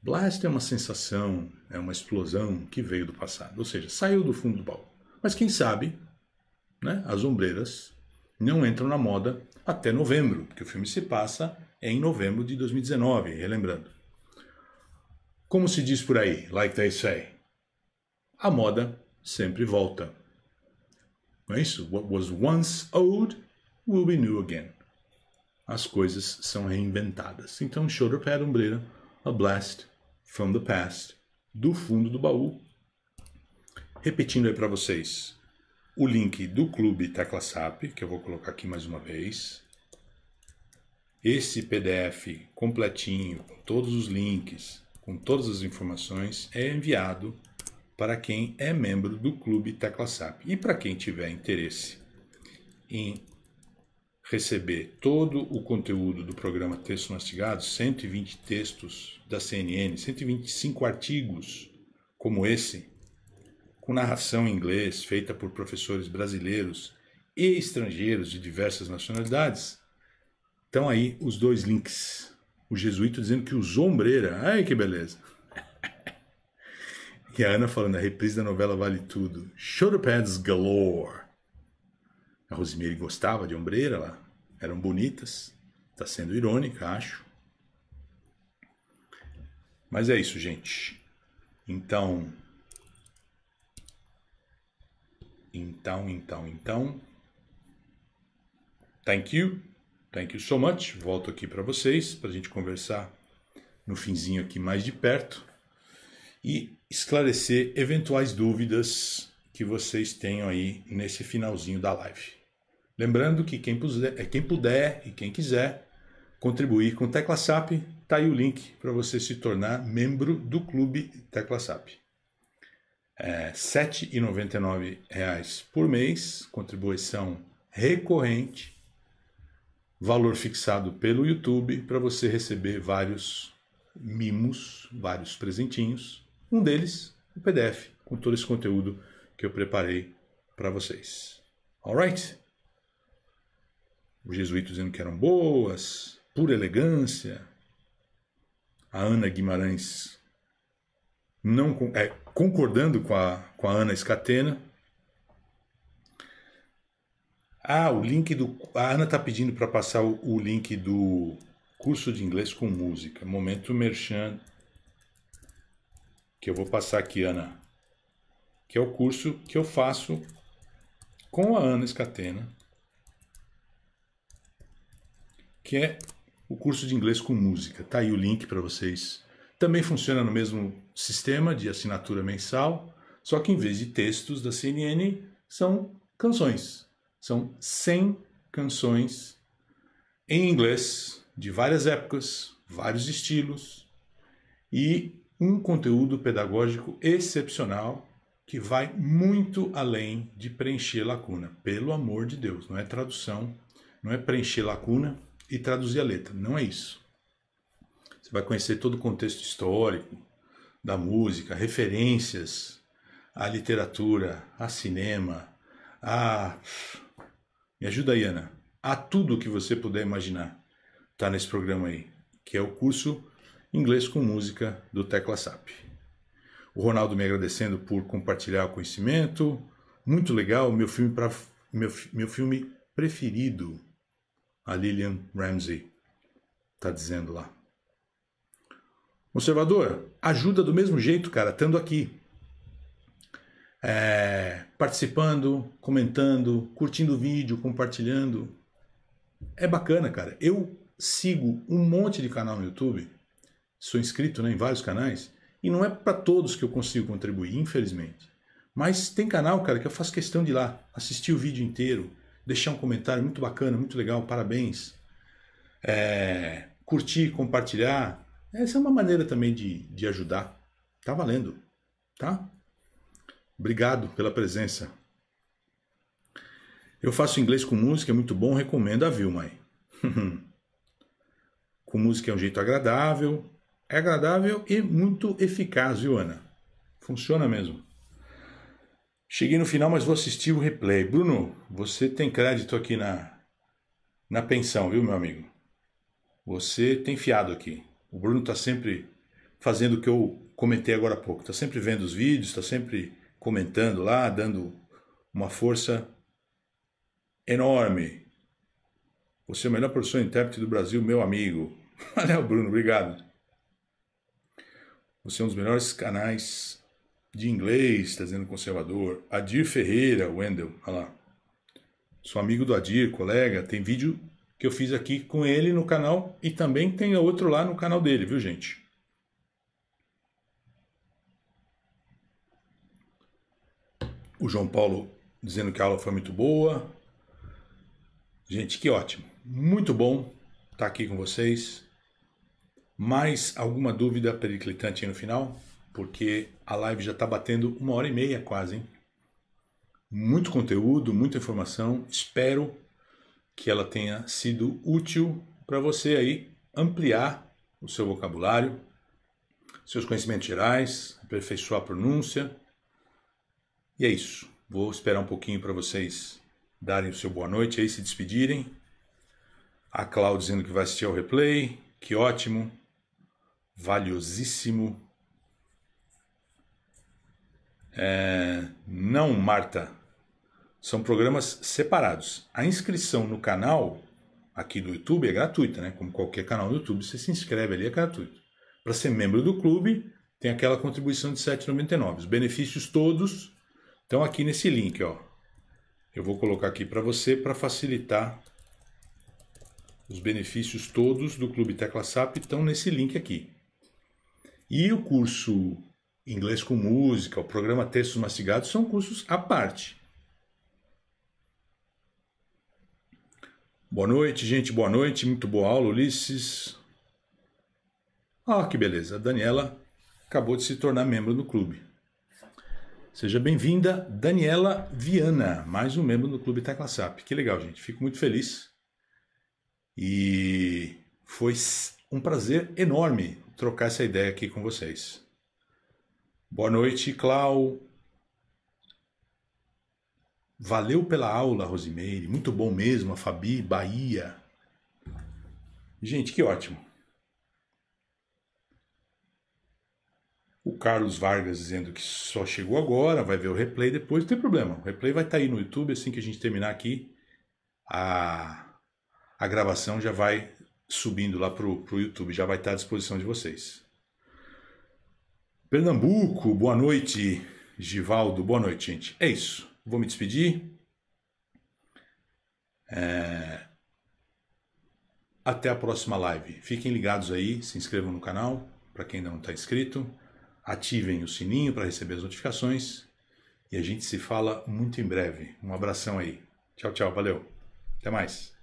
Blast é uma sensação, é uma explosão que veio do passado, ou seja, saiu do fundo do baú. Mas quem sabe né? As ombreiras não entram na moda até novembro, porque o filme se passa em novembro de 2019, relembrando. Como se diz por aí, like they say, a moda sempre volta. Não é isso? What was once old will be new again. As coisas são reinventadas. Então, Shoulder Pad Ombreira, A Blast from the Past, do fundo do baú. Repetindo aí para vocês o link do clube Tecla SAP, que eu vou colocar aqui mais uma vez. Esse PDF completinho, com todos os links, com todas as informações, é enviado para quem é membro do clube Tecla SAP. E para quem tiver interesse em receber todo o conteúdo do programa Texto Mastigado, 120 textos da CNN, 125 artigos como esse, com narração em inglês feita por professores brasileiros e estrangeiros de diversas nacionalidades. Estão aí os dois links. O jesuíto dizendo que usou ombreira. Ai, que beleza. E a Ana falando, a reprise da novela vale tudo. Shoulder pads galore. A Rosemary gostava de ombreira lá. Eram bonitas. Tá sendo irônica, acho. Mas é isso, gente. Então, Então, então, então. Thank you. Thank you so much. Volto aqui para vocês para a gente conversar no finzinho aqui mais de perto e esclarecer eventuais dúvidas que vocês tenham aí nesse finalzinho da live. Lembrando que quem puder, é, quem puder e quem quiser contribuir com o TeclaSap, tá aí o link para você se tornar membro do clube TeclaSap é, R$ 7,99 por mês, contribuição recorrente, valor fixado pelo YouTube para você receber vários mimos, vários presentinhos. Um deles, o um PDF, com todo esse conteúdo que eu preparei para vocês. Alright? Os jesuítas dizendo que eram boas, pura elegância. A Ana Guimarães não é, concordando com a, com a Ana Escatena Ah, o link do. A Ana está pedindo para passar o, o, link do curso de inglês com música. Momento merchan. Que eu vou passar aqui, Ana. Que é o curso que eu faço com a Ana Escatena Que é o curso de inglês com música. Tá aí o link para vocês também funciona no mesmo sistema de assinatura mensal, só que em vez de textos da CNN, são canções. São 100 canções em inglês, de várias épocas, vários estilos, e um conteúdo pedagógico excepcional que vai muito além de preencher lacuna. Pelo amor de Deus, não é tradução, não é preencher lacuna e traduzir a letra, não é isso vai conhecer todo o contexto histórico da música, referências à literatura, a cinema, a. Me ajuda aí, Ana. A tudo que você puder imaginar está nesse programa aí, que é o curso Inglês com Música do Tecla SAP. O Ronaldo me agradecendo por compartilhar o conhecimento. Muito legal, meu filme, pra, meu, meu filme preferido, a Lillian Ramsey, está dizendo lá. Observador, ajuda do mesmo jeito, cara, estando aqui. É, participando, comentando, curtindo o vídeo, compartilhando. É bacana, cara. Eu sigo um monte de canal no YouTube, sou inscrito né, em vários canais, e não é para todos que eu consigo contribuir, infelizmente. Mas tem canal, cara, que eu faço questão de ir lá, assistir o vídeo inteiro, deixar um comentário muito bacana, muito legal, parabéns. É, curtir, compartilhar, essa é uma maneira também de, de ajudar. Tá valendo, tá? Obrigado pela presença. Eu faço inglês com música, é muito bom, recomendo a Vilma aí. [LAUGHS] com música é um jeito agradável, é agradável e muito eficaz, viu, Ana? Funciona mesmo. Cheguei no final, mas vou assistir o replay. Bruno, você tem crédito aqui na, na pensão, viu, meu amigo? Você tem fiado aqui. O Bruno está sempre fazendo o que eu comentei agora há pouco. Está sempre vendo os vídeos, está sempre comentando lá, dando uma força enorme. Você é o melhor professor intérprete do Brasil, meu amigo. [LAUGHS] Valeu, Bruno, obrigado. Você é um dos melhores canais de inglês, está dizendo conservador. Adir Ferreira, Wendel, olha lá. Sou amigo do Adir, colega, tem vídeo que eu fiz aqui com ele no canal e também tem outro lá no canal dele, viu, gente? O João Paulo dizendo que a aula foi muito boa. Gente, que ótimo. Muito bom estar tá aqui com vocês. Mais alguma dúvida periclitante aí no final? Porque a live já está batendo uma hora e meia quase, hein? Muito conteúdo, muita informação. Espero que ela tenha sido útil para você aí ampliar o seu vocabulário, seus conhecimentos gerais, aperfeiçoar a pronúncia. E é isso. Vou esperar um pouquinho para vocês darem o seu boa noite aí, se despedirem. A Cláudia dizendo que vai assistir ao replay. Que ótimo. Valiosíssimo. É... Não, Marta. São programas separados. A inscrição no canal aqui do YouTube é gratuita, né? Como qualquer canal do YouTube, você se inscreve ali, é gratuito. Para ser membro do clube, tem aquela contribuição de 7,99. Os benefícios todos estão aqui nesse link, ó. Eu vou colocar aqui para você para facilitar os benefícios todos do Clube Tecla SAP estão nesse link aqui. E o curso Inglês com Música, o programa Textos Mastigados são cursos à parte. Boa noite, gente, boa noite. Muito boa aula, Ulisses. Ah, que beleza. A Daniela acabou de se tornar membro do clube. Seja bem-vinda, Daniela Viana, mais um membro do Clube TeclaSap. Que legal, gente. Fico muito feliz. E foi um prazer enorme trocar essa ideia aqui com vocês. Boa noite, Clau. Valeu pela aula, Rosimeire. Muito bom mesmo, a Fabi, Bahia. Gente, que ótimo. O Carlos Vargas dizendo que só chegou agora, vai ver o replay depois, não tem problema. O replay vai estar tá aí no YouTube assim que a gente terminar aqui. A, a gravação já vai subindo lá pro, pro YouTube, já vai estar tá à disposição de vocês. Pernambuco, boa noite, Givaldo, boa noite, gente. É isso vou me despedir. É... Até a próxima live. Fiquem ligados aí, se inscrevam no canal, para quem ainda não está inscrito, ativem o sininho para receber as notificações e a gente se fala muito em breve. Um abração aí. Tchau, tchau, valeu. Até mais.